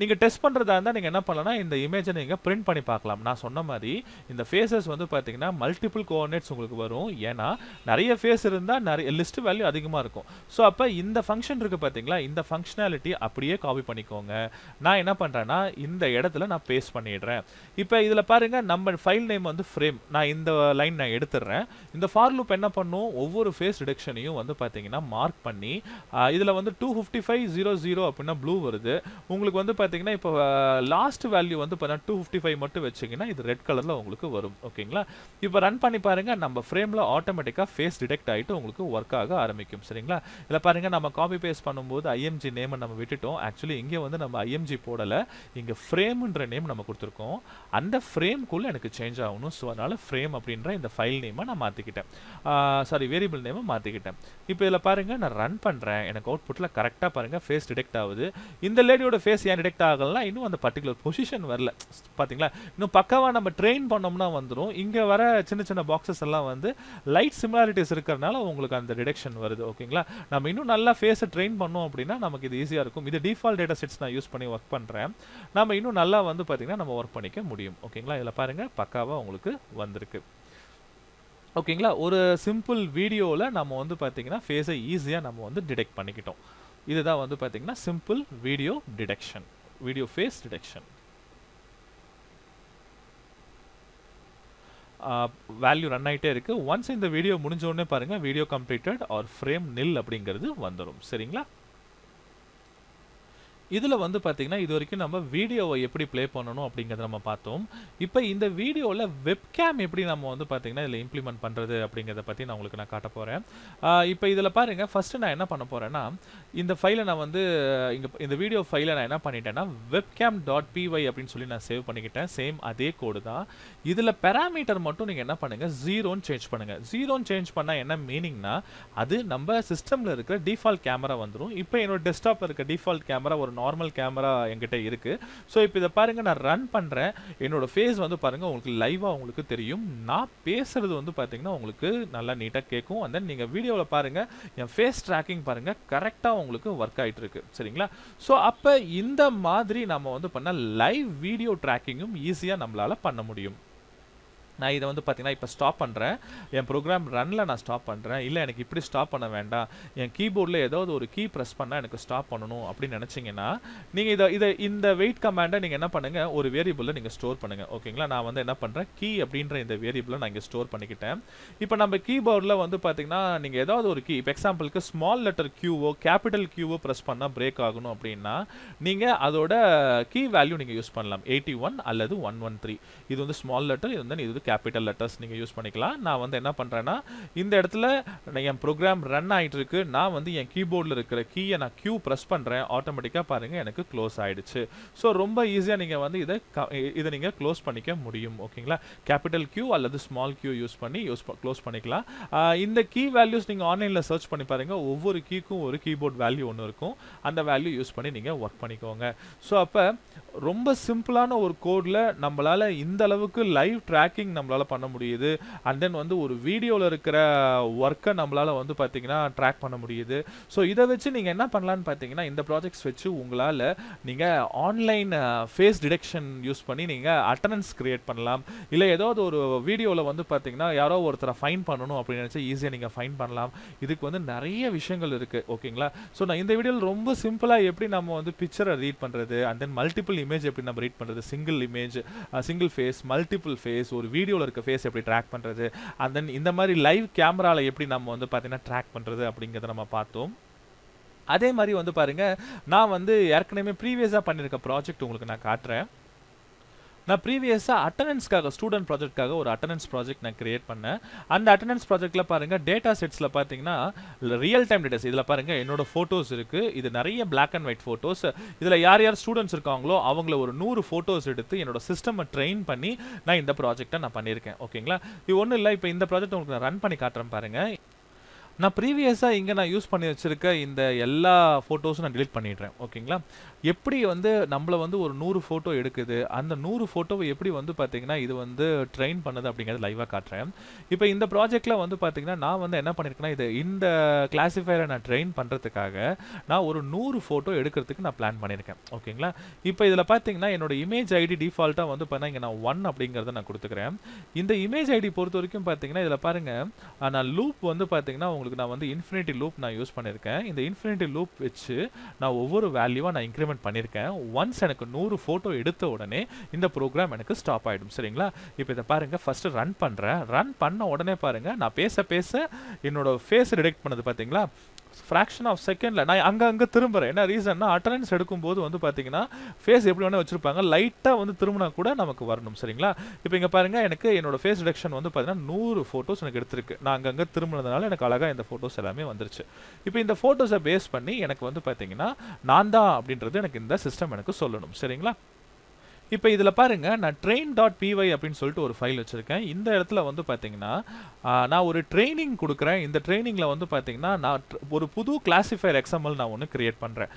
நீங்கள் டெஸ்ட் பண்ணுறதா இருந்தால் நீங்கள் என்ன பண்ணலாம் இந்த இமேஜை நீங்கள் பிரிண்ட் பண்ணி பார்க்கலாம் நான் சொன்ன மாதிரி இந்த ஃபேஸஸ் வந்து பார்த்தீங்கன்னா மல்டிபிள் கோஆர்டினேட்ஸ் உங்களுக்கு வரும் ஏன்னா நிறைய ஃபேஸ் இருந்தால் நிறைய லிஸ்ட் வேல்யூ அதிகமாக இருக்கும் ஸோ அப்போ இந்த ஃபங்க்ஷன் இருக்குது பார்த்தீங்களா இந்த ஃபங்க்ஷனாலிட்டி அப்படியே காப்பி பண்ணிக்கோங்க நான் என்ன பண்ணுறேன்னா இந்த இடத்துல நான் பேஸ்ட் பண்ணிடுறேன் இப்போ இதில் பாருங்கள் நம்ம ஃபைல் நேம் வந்து ஃப்ரேம் நான் இந்த லைன் நான் எடுத்துடுறேன் இந்த ஃபார்லூப் என்ன பண்ணும் ஒவ்வொரு ஃபேஸ் ரிடக்ஷனையும் வந்து பார்த்தீங்கன்னா மார்க் பண்ணி இதில் வந்து two fifty five zero zero அப்படின்னா ப்ளூ வருது உங்களுக்கு வந்து பார்த்தீங்கன்னா இப்போ லாஸ்ட் வேல்யூ வந்து பார்த்தீங்கன்னா டூ ஃபிஃப்டி ஃபைவ் மட்டும் வச்சிங்கன்னா இது ரெட் கலரில் உங்களுக்கு வரும் ஓகேங்களா இப்போ ரன் பண்ணி பாருங்கள் நம்ம ஃப்ரேமில் ஆட்டோமேட்டிக்காக ஃபேஸ் டிடெக்ட் ஆகிட்டு உங்களுக்கு ஒர்க் ஆக ஆரம்பிக்கும் சரிங்களா இல்லை பாருங்கள் நம்ம காப்பி பேஸ் பண்ணும்போது ஐஎம்ஜி நேமை நம்ம விட்டுட்டோம் ஆக்சுவலி இங்கே வந்து நம்ம ஐஎம்ஜி போடலை இங்கே ஃப்ரேம்ன்ற நேம் நம்ம கொடுத்துருக்கோம் அந்த ஃப்ரேம்குள்ளே எனக்கு சேஞ்ச் ஆகணும் ஸோ அதனால் ஃப்ரேம் அப்படின்ற இந்த ஃபைல் நேமை நான் மாற்றிக்கிட்டேன் சாரி வேரியபிள் நேம் நேமாக மாற்றிக்கிட்டேன் இப்போ இதில் பாருங்கள் நான் ரன் பண்ணுறேன் எனக்கு அவுட்புட்டில் கரெக்டாக பாருங்கள் ஃபேஸ் டிடெக்ட் ஆகுது இந்த லேடியோட ஃபேஸ் ஏன் டிடெக்ட் ஆகலைன்னா இன்னும் அந்த பர்டிகுலர் பொசிஷன் வரல பார்த்தீங்களா இன்னும் பக்காவாக நம்ம ட்ரெயின் பண்ணோம்னா வந்துடும் இங்கே வர சின்ன சின்ன பாக்ஸஸ் எல்லாம் வந்து லைட் சிமிலாரிட்டிஸ் இருக்கிறனால உங்களுக்கு அந்த டிடெக்ஷன் வருது ஓகேங்களா நம்ம இன்னும் நல்லா ஃபேஸை ட்ரெயின் பண்ணோம் அப்படின்னா நமக்கு இது ஈஸியாக இருக்கும் இது டிஃபால்ட் டேட்டா செட்ஸ் நான் யூஸ் பண்ணி ஒர்க் பண்ணுறேன் நம்ம இன்னும் நல்லா வந்து பார்த்தீங்கன்னா நம்ம ஒர்க் பண்ணிக்க முடியும் ஓகேங்களா இதில் பாருங்கள் பக்காவாக உங்களுக்கு வந்திருக்கு ஓகேங்களா ஒரு சிம்பிள் வீடியோவில் நம்ம வந்து பார்த்தீங்கன்னா ஃபேஸை ஈஸியாக நம்ம வந்து டிடெக்ட் பண்ணிக்கிட்டோம் இதுதான் வந்து பார்த்தீங்கன்னா simple video detection video face detection value run ஆகிட்டே இருக்குது ஒன்ஸ் இந்த வீடியோ முடிஞ்சோடனே பாருங்கள் வீடியோ கம்ப்ளீட்டட் ஆர் ஃப்ரேம் நில் அப்படிங்கிறது வந்துடும் சரிங்களா இதில் வந்து பார்த்தீங்கன்னா இது வரைக்கும் நம்ம வீடியோவை எப்படி ப்ளே பண்ணணும் அப்படிங்கிறத நம்ம பார்த்தோம் இப்போ இந்த வீடியோவில் வெப்கேம் எப்படி நம்ம வந்து பார்த்திங்கன்னா இதில் இம்ப்ளிமெண்ட் பண்ணுறது அப்படிங்கிறத பற்றி நான் உங்களுக்கு நான் காட்ட போகிறேன் இப்போ இதில் பாருங்கள் ஃபஸ்ட்டு நான் என்ன பண்ண போகிறேன்னா இந்த ஃபைலை நான் வந்து இங்கே இந்த வீடியோ ஃபைலை நான் என்ன பண்ணிட்டேன்னா வெப்கேம் டாட் பிஒய் அப்படின்னு சொல்லி நான் சேவ் பண்ணிக்கிட்டேன் சேம் அதே கோடு தான் இதில் பேராமீட்டர் மட்டும் நீங்கள் என்ன பண்ணுங்கள் ஜீரோன்னு சேஞ்ச் பண்ணுங்கள் ஜீரோன்னு சேஞ்ச் பண்ணால் என்ன மீனிங்னா அது நம்ம சிஸ்டமில் இருக்கிற டிஃபால்ட் கேமரா வந்துடும் இப்போ என்னோட டெஸ்க்டாப்பில் இருக்க டிஃபால்ட் கேமரா ஒரு நார்மல் கேமரா என்கிட்ட இருக்குது ஸோ இப்போ இதை பாருங்கள் நான் ரன் பண்ணுறேன் என்னோடய ஃபேஸ் வந்து பாருங்கள் உங்களுக்கு லைவாக உங்களுக்கு தெரியும் நான் பேசுகிறது வந்து பார்த்திங்கன்னா உங்களுக்கு நல்லா நீட்டாக கேட்கும் அந்த நீங்கள் வீடியோவில் பாருங்கள் என் ஃபேஸ் ட்ராக்கிங் பாருங்கள் கரெக்டாக உங்களுக்கு ஒர்க் ஆகிட்டு இருக்கு சரிங்களா ஸோ அப்போ இந்த மாதிரி நம்ம வந்து பண்ணால் லைவ் வீடியோ ட்ராக்கிங்கும் ஈஸியாக நம்மளால் பண்ண முடியும் நான் இதை வந்து பார்த்தீங்கன்னா இப்போ ஸ்டாப் பண்ணுறேன் என் ப்ரோக்ராம் ரனில் நான் ஸ்டாப் பண்ணுறேன் இல்லை எனக்கு இப்படி ஸ்டாப் பண்ண வேண்டாம் என் கீபோர்டில் ஏதாவது ஒரு கீ ப்ரெஸ் பண்ணால் எனக்கு ஸ்டாப் பண்ணணும் அப்படின்னு நினச்சிங்கன்னா நீங்கள் இதை இதை இந்த வெயிட் கமாண்டை நீங்கள் என்ன பண்ணுங்கள் ஒரு வேரியபிளில் நீங்கள் ஸ்டோர் பண்ணுங்கள் ஓகேங்களா நான் வந்து என்ன பண்ணுறேன் கீ அப்படின்ற இந்த வேரியபிளை நான் இங்கே ஸ்டோர் பண்ணிக்கிட்டேன் இப்போ நம்ம கீபோர்டில் வந்து பார்த்தீங்கன்னா நீங்கள் ஏதாவது ஒரு கீ இப்போ எக்ஸாம்பிளுக்கு ஸ்மால் லெட்டர் கியூவோ கேபிட்டல் கியூவோ ப்ரெஸ் பண்ணால் பிரேக் ஆகணும் அப்படின்னா நீங்கள் அதோட கீ வேல்யூ நீங்கள் யூஸ் பண்ணலாம் எயிட்டி ஒன் அல்லது ஒன் ஒன் த்ரீ இது வந்து ஸ்மால் லெட்டர் இது வந்து இது கேபிட்டல் லெட்டர்ஸ் நீங்கள் யூஸ் பண்ணிக்கலாம் நான் வந்து என்ன பண்ணுறேன்னா இந்த இடத்துல என் ப்ரோக்ராம் ரன் ஆகிட்டு இருக்கு நான் வந்து என் கீபோர்டில் இருக்கிற கீயை நான் கியூ ப்ரெஸ் பண்ணுறேன் ஆட்டோமேட்டிக்காக பாருங்கள் எனக்கு க்ளோஸ் ஆகிடுச்சு ஸோ ரொம்ப ஈஸியாக நீங்கள் வந்து இதை இதை நீங்கள் க்ளோஸ் பண்ணிக்க முடியும் ஓகேங்களா கேபிட்டல் கியூ அல்லது ஸ்மால் கியூ யூஸ் பண்ணி யூஸ் க்ளோஸ் பண்ணிக்கலாம் இந்த கீ வேல்யூஸ் நீங்கள் ஆன்லைனில் சர்ச் பண்ணி பாருங்கள் ஒவ்வொரு கீக்கும் ஒரு கீபோர்ட் வேல்யூ ஒன்று இருக்கும் அந்த வேல்யூ யூஸ் பண்ணி நீங்கள் ஒர்க் பண்ணிக்கோங்க ஸோ அப்போ ரொம்ப சிம்பிளான ஒரு கோடில் நம்மளால் இந்த அளவுக்கு லைவ் ட்ராக்கிங் நம்மளால நம்மளால் பண்ண முடியுது அண்ட் தென் வந்து ஒரு வீடியோவில் இருக்கிற ஒர்க்கை நம்மளால் வந்து பார்த்தீங்கன்னா ட்ராக் பண்ண முடியுது ஸோ இதை வச்சு நீங்கள் என்ன பண்ணலான்னு பார்த்தீங்கன்னா இந்த ப்ராஜெக்ட்ஸ் வச்சு உங்களால் நீங்கள் ஆன்லைன் ஃபேஸ் டிடெக்ஷன் யூஸ் பண்ணி நீங்கள் அட்டனன்ஸ் கிரியேட் பண்ணலாம் இல்லை ஏதாவது ஒரு வீடியோவில் வந்து பார்த்தீங்கன்னா யாரோ ஒருத்தரை ஃபைன் பண்ணணும் அப்படின்னு நினச்சா ஈஸியாக நீங்கள் ஃபைன் பண்ணலாம் இதுக்கு வந்து நிறைய விஷயங்கள் இருக்குது ஓகேங்களா ஸோ நான் இந்த வீடியோவில் ரொம்ப சிம்பிளாக எப்படி நம்ம வந்து பிக்சரை ரீட் பண்ணுறது அண்ட் தென் மல்டிபிள் இமேஜ் எப்படி நம்ம ரீட் பண்ணுறது single image single face multiple face ஒரு வீடியோ வீடியோவில் இருக்க ஃபேஸ் எப்படி ட்ராக் பண்ணுறது அண்ட் தென் இந்த மாதிரி லைவ் கேமராவில் எப்படி நம்ம வந்து பார்த்திங்கன்னா ட்ராக் பண்ணுறது அப்படிங்கிறத நம்ம பார்த்தோம் அதே மாதிரி வந்து பாருங்கள் நான் வந்து ஏற்கனவே ப்ரீவியஸாக பண்ணியிருக்க ப்ராஜெக்ட் உங்களுக்கு நான் காட்டுறேன் நான் ப்ரீவியஸாக அட்டனன்ஸ்க்காக ஸ்டூடெண்ட் ப்ராஜெக்ட்காக ஒரு அட்டனன்ஸ் ப்ராஜெக்ட் நான் கிரியேட் பண்ணேன் அந்த அட்டனன்ஸ் ப்ராஜெக்டில் பாருங்கள் டேட்டா செட்ஸில் பார்த்தீங்கன்னா ரியல் டைம் டேட்டாஸ் இதில் பாருங்கள் என்னோட ஃபோட்டோஸ் இருக்குது இது நிறைய பிளாக் அண்ட் ஒயிட் ஃபோட்டோஸ் இதில் யார் யார் ஸ்டூடெண்ட்ஸ் இருக்காங்களோ அவங்கள ஒரு நூறு ஃபோட்டோஸ் எடுத்து என்னோட சிஸ்டமை ட்ரெயின் பண்ணி நான் இந்த ப்ராஜெக்டை நான் பண்ணியிருக்கேன் ஓகேங்களா இது ஒன்றும் இல்லை இப்போ இந்த ப்ராஜெக்ட் உங்களுக்கு நான் ரன் பண்ணி காட்டுறேன் பாருங்கள் நான் ப்ரீவியஸாக இங்கே நான் யூஸ் பண்ணி வச்சுருக்க இந்த எல்லா ஃபோட்டோஸும் நான் டிலீட் பண்ணிடுறேன் ஓகேங்களா எப்படி வந்து நம்மளை வந்து ஒரு நூறு ஃபோட்டோ எடுக்குது அந்த நூறு ஃபோட்டோவை எப்படி வந்து பார்த்தீங்கன்னா இது வந்து ட்ரெயின் பண்ணுது அப்படிங்கிறது லைவாக காட்டுறேன் இப்போ இந்த ப்ராஜெக்டில் வந்து பார்த்தீங்கன்னா நான் வந்து என்ன பண்ணியிருக்கேன்னா இது இந்த கிளாஸிஃபையரை நான் ட்ரெயின் பண்ணுறதுக்காக நான் ஒரு நூறு ஃபோட்டோ எடுக்கிறதுக்கு நான் பிளான் பண்ணியிருக்கேன் ஓகேங்களா இப்போ இதில் பார்த்தீங்கன்னா என்னோட இமேஜ் ஐடி டிஃபால்ட்டாக வந்து பார்த்தீங்கன்னா இங்கே நான் ஒன் அப்படிங்கிறத நான் கொடுத்துக்கிறேன் இந்த இமேஜ் ஐடி பொறுத்த வரைக்கும் பார்த்தீங்கன்னா இதில் பாருங்கள் நான் லூப் வந்து பார்த்தீங்கன்னா உங்களுக்கு நான் வந்து இன்ஃபினிட்டி லூப் நான் யூஸ் பண்ணியிருக்கேன் இந்த இன்ஃபினிட்டி லூப் வச்சு நான் ஒவ்வொரு வேல்யூவாக நான் இன்க்ரிமெண்ட் எக்ஸ்பெரிமெண்ட் பண்ணியிருக்கேன் ஒன்ஸ் எனக்கு நூறு ஃபோட்டோ எடுத்த உடனே இந்த ப்ரோக்ராம் எனக்கு ஸ்டாப் ஆகிடும் சரிங்களா இப்போ இதை பாருங்கள் ஃபஸ்ட்டு ரன் பண்ணுறேன் ரன் பண்ண உடனே பாருங்கள் நான் பேச பேச என்னோடய ஃபேஸ் டிடெக்ட் பண்ணது பார்த்தீங்களா ஃப்ராக்ஷன் ஆஃப் செகண்டில் நான் அங்கே அங்கே திரும்புகிறேன் என்ன ரீசன்னா அட்டனன்ஸ் எடுக்கும்போது வந்து பார்த்தீங்கன்னா ஃபேஸ் எப்படி வேணால் வச்சுருப்பாங்க லைட்டாக வந்து திரும்பினா கூட நமக்கு வரணும் சரிங்களா இப்போ இங்கே பாருங்கள் எனக்கு என்னோட ஃபேஸ் ரிடக்ஷன் வந்து பார்த்தீங்கன்னா நூறு ஃபோட்டோஸ் எனக்கு எடுத்திருக்கு நான் அங்கங்கே திரும்பினதுனால எனக்கு அழகாக இந்த ஃபோட்டோஸ் எல்லாமே வந்துருச்சு இப்போ இந்த ஃபோட்டோஸை பேஸ் பண்ணி எனக்கு வந்து பார்த்தீங்கன்னா நான் தான் அப்படின்றது எனக்கு இந்த சிஸ்டம் எனக்கு சொல்லணும் சரிங்களா இப்போ இதில் பாருங்கள் நான் ட்ரெயின் டாட் பிஒய் அப்படின்னு சொல்லிட்டு ஒரு ஃபைல் வச்சுருக்கேன் இந்த இடத்துல வந்து பார்த்தீங்கன்னா நான் ஒரு ட்ரைனிங் கொடுக்குறேன் இந்த ட்ரைனிங்கில் வந்து பார்த்தீங்கன்னா நான் ஒரு புது கிளாசிஃபையர் எக்ஸாம்பிள் நான் ஒன்று கிரியேட் பண்ணுறேன்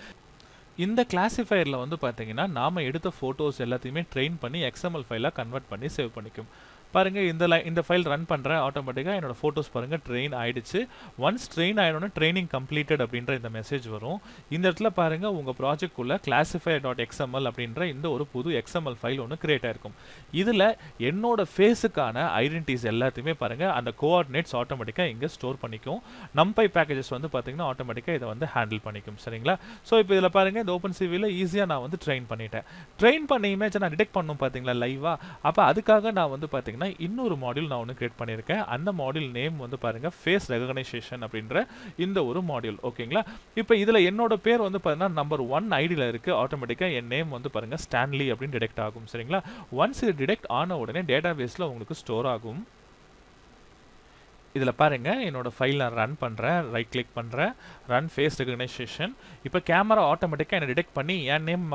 இந்த கிளாஸிஃபயரில் வந்து பார்த்தீங்கன்னா நாம் எடுத்த ஃபோட்டோஸ் எல்லாத்தையுமே ட்ரெயின் பண்ணி எக்ஸ்எம்எல் ஃபைலாக கன்வெர்ட் பண்ணி சேவ் பண்ணிக்கும் பாருங்கள் இந்த லை இந்த ஃபைல் ரன் பண்ணுறேன் ஆட்டோமேட்டிக்காக என்னோடய ஃபோட்டோஸ் பாருங்கள் ட்ரெயின் ஆகிடுச்சு ஒன்ஸ் ட்ரெயின் ஆகிடணும் ட்ரைனிங் கம்ப்ளீட்டட் அப்படின்ற இந்த மெசேஜ் வரும் இந்த இடத்துல பாருங்கள் உங்கள் ப்ராஜெக்ட்குள்ளே கிளாஸிஃபை டாட் எக்ஸ்எம்எல் அப்படின்ற இந்த ஒரு புது எக்ஸ்எம்எல் ஃபைல் ஒன்று க்ரியேட் ஆகிருக்கும் இதில் என்னோட ஃபேஸுக்கான ஐடென்டிஸ் எல்லாத்தையுமே பாருங்கள் அந்த கோஆர்டினேட்ஸ் ஆட்டோமேட்டிக்காக இங்கே ஸ்டோர் பண்ணிக்கும் நம்பை பேக்கேஜஸ் வந்து பார்த்திங்கன்னா ஆட்டோமேட்டிக்காக இதை வந்து ஹேண்டில் பண்ணிக்கும் சரிங்களா ஸோ இப்போ இதில் பாருங்கள் இந்த ஓப்பன் சிவியில் ஈஸியாக நான் வந்து ட்ரெயின் பண்ணிட்டேன் ட்ரெயின் பண்ண இமேஜை நான் டிடெக்ட் பண்ணும் பார்த்தீங்களா லைவாக அப்போ அதுக்காக நான் வந்து பார்த்திங்கன்னா பார்த்தீங்கன்னா இன்னொரு மாடியூல் நான் ஒன்று கிரியேட் பண்ணியிருக்கேன் அந்த மாடியூல் நேம் வந்து பாருங்கள் ஃபேஸ் ரெகனைசேஷன் அப்படின்ற இந்த ஒரு மாடியூல் ஓகேங்களா இப்போ இதில் என்னோட பேர் வந்து பார்த்தீங்கன்னா நம்பர் ஒன் ஐடியில் இருக்குது ஆட்டோமேட்டிக்காக என் நேம் வந்து பாருங்கள் ஸ்டான்லி அப்படின்னு டிடெக்ட் ஆகும் சரிங்களா ஒன்ஸ் இது டிடெக்ட் ஆன உடனே டேட்டா பேஸில் உங்களுக்கு ஸ்டோர் ஆகும் இதில் பாருங்கள் என்னோடய ஃபைல் நான் ரன் பண்ணுறேன் ரைட் கிளிக் பண்ணுறேன் ரன் ஃபேஸ் ரெகனைசேஷன் இப்போ கேமரா ஆட்டோமேட்டிக்காக என்னை டிடெக்ட் பண்ணி என் நேம்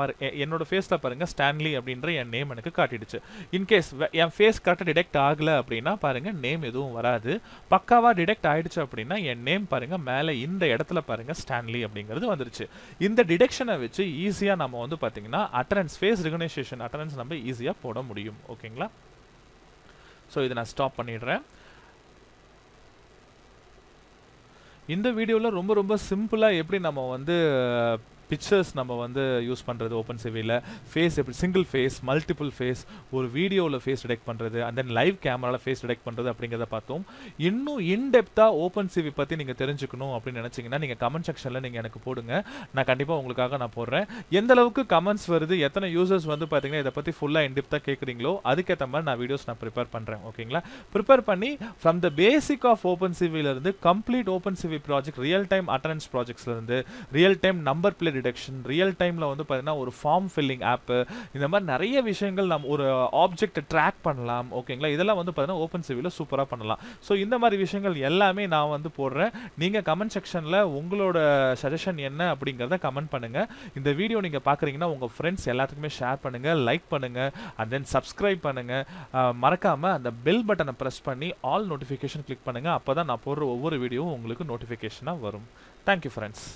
என்னோடய ஃபேஸில் பாருங்கள் ஸ்டான்லி அப்படின்ற என் நேம் எனக்கு காட்டிடுச்சு இன்கேஸ் என் ஃபேஸ் கரெக்டாக டிடெக்ட் ஆகலை அப்படின்னா பாருங்கள் நேம் எதுவும் வராது பக்காவாக டிடெக்ட் ஆகிடுச்சு அப்படின்னா என் நேம் பாருங்கள் மேலே இந்த இடத்துல பாருங்கள் ஸ்டான்லி அப்படிங்கிறது வந்துருச்சு இந்த டிடெக்ஷனை வச்சு ஈஸியாக நம்ம வந்து பார்த்திங்கன்னா அட்டனன்ஸ் ஃபேஸ் ரெகனைசேஷன் அட்டனன்ஸ் நம்ம ஈஸியாக போட முடியும் ஓகேங்களா ஸோ இதை நான் ஸ்டாப் பண்ணிடுறேன் இந்த வீடியோவில் ரொம்ப ரொம்ப சிம்பிளாக எப்படி நம்ம வந்து பிக்சர்ஸ் நம்ம வந்து யூஸ் பண்ணுறது ஓப்பன் சிவியில் ஃபேஸ் எப்படி சிங்கிள் ஃபேஸ் மல்டிபிள் ஃபேஸ் ஒரு வீடியோவில் ஃபேஸ் டிடெக்ட் பண்ணுறது அண்ட் தென் லைவ் கேமராவில் ஃபேஸ் டிடெக்ட் பண்ணுறது அப்படிங்கிறத பார்த்தோம் இன்னும் இன்டெப்த்தாக ஓப்பன் சிவி பற்றி நீங்கள் தெரிஞ்சுக்கணும் அப்படின்னு நினச்சிங்கன்னா நீங்கள் கமெண்ட் செக்ஷனில் நீங்கள் எனக்கு போடுங்க நான் கண்டிப்பாக உங்களுக்காக நான் போடுறேன் எந்த அளவுக்கு கமெண்ட்ஸ் வருது எத்தனை யூசர்ஸ் வந்து பார்த்தீங்கன்னா இதை பற்றி ஃபுல்லாக இன்டெப்த்தாக கேட்குறீங்களோ அதுக்கேற்ற மாதிரி நான் வீடியோஸ் நான் ப்ரிப்பேர் பண்ணுறேன் ஓகேங்களா ப்ரிப்பேர் பண்ணி from the basic of open சிவிலேருந்து complete open CV project real time attendance ப்ராஜெக்ட்ஸ்லேருந்து real time number plate detection real டைமில் வந்து பார்த்தீங்கன்னா ஒரு ஃபார்ம் ஃபில்லிங் ஆப்பு இந்த மாதிரி நிறைய விஷயங்கள் நம்ம ஒரு ஆப்ஜெக்ட்டை ட்ராக் பண்ணலாம் ஓகேங்களா இதெல்லாம் வந்து பார்த்தீங்கன்னா ஓப்பன் சிவியில் சூப்பராக பண்ணலாம் ஸோ இந்த மாதிரி விஷயங்கள் எல்லாமே நான் வந்து போடுறேன் நீங்கள் கமெண்ட் செக்ஷனில் உங்களோட சஜஷன் என்ன அப்படிங்கிறத கமெண்ட் பண்ணுங்கள் இந்த வீடியோ நீங்கள் பார்க்குறீங்கன்னா உங்கள் ஃப்ரெண்ட்ஸ் எல்லாத்துக்குமே ஷேர் பண்ணுங்கள் லைக் பண்ணுங்கள் அண்ட் தென் சப்ஸ்கிரைப் பண்ணுங்கள் மறக்காமல் அந்த பெல் பட்டனை ப்ரெஸ் பண்ணி ஆல் நோட்டிஃபிகேஷன் கிளிக் பண்ணுங்கள் அப்போ தான் நான் போடுற ஒவ்வொரு வீடியோவும் உங்களுக்கு நோட்டிஃபிகேஷனாக வரும் தேங்க்யூ ஃப்ரெண்ட்ஸ்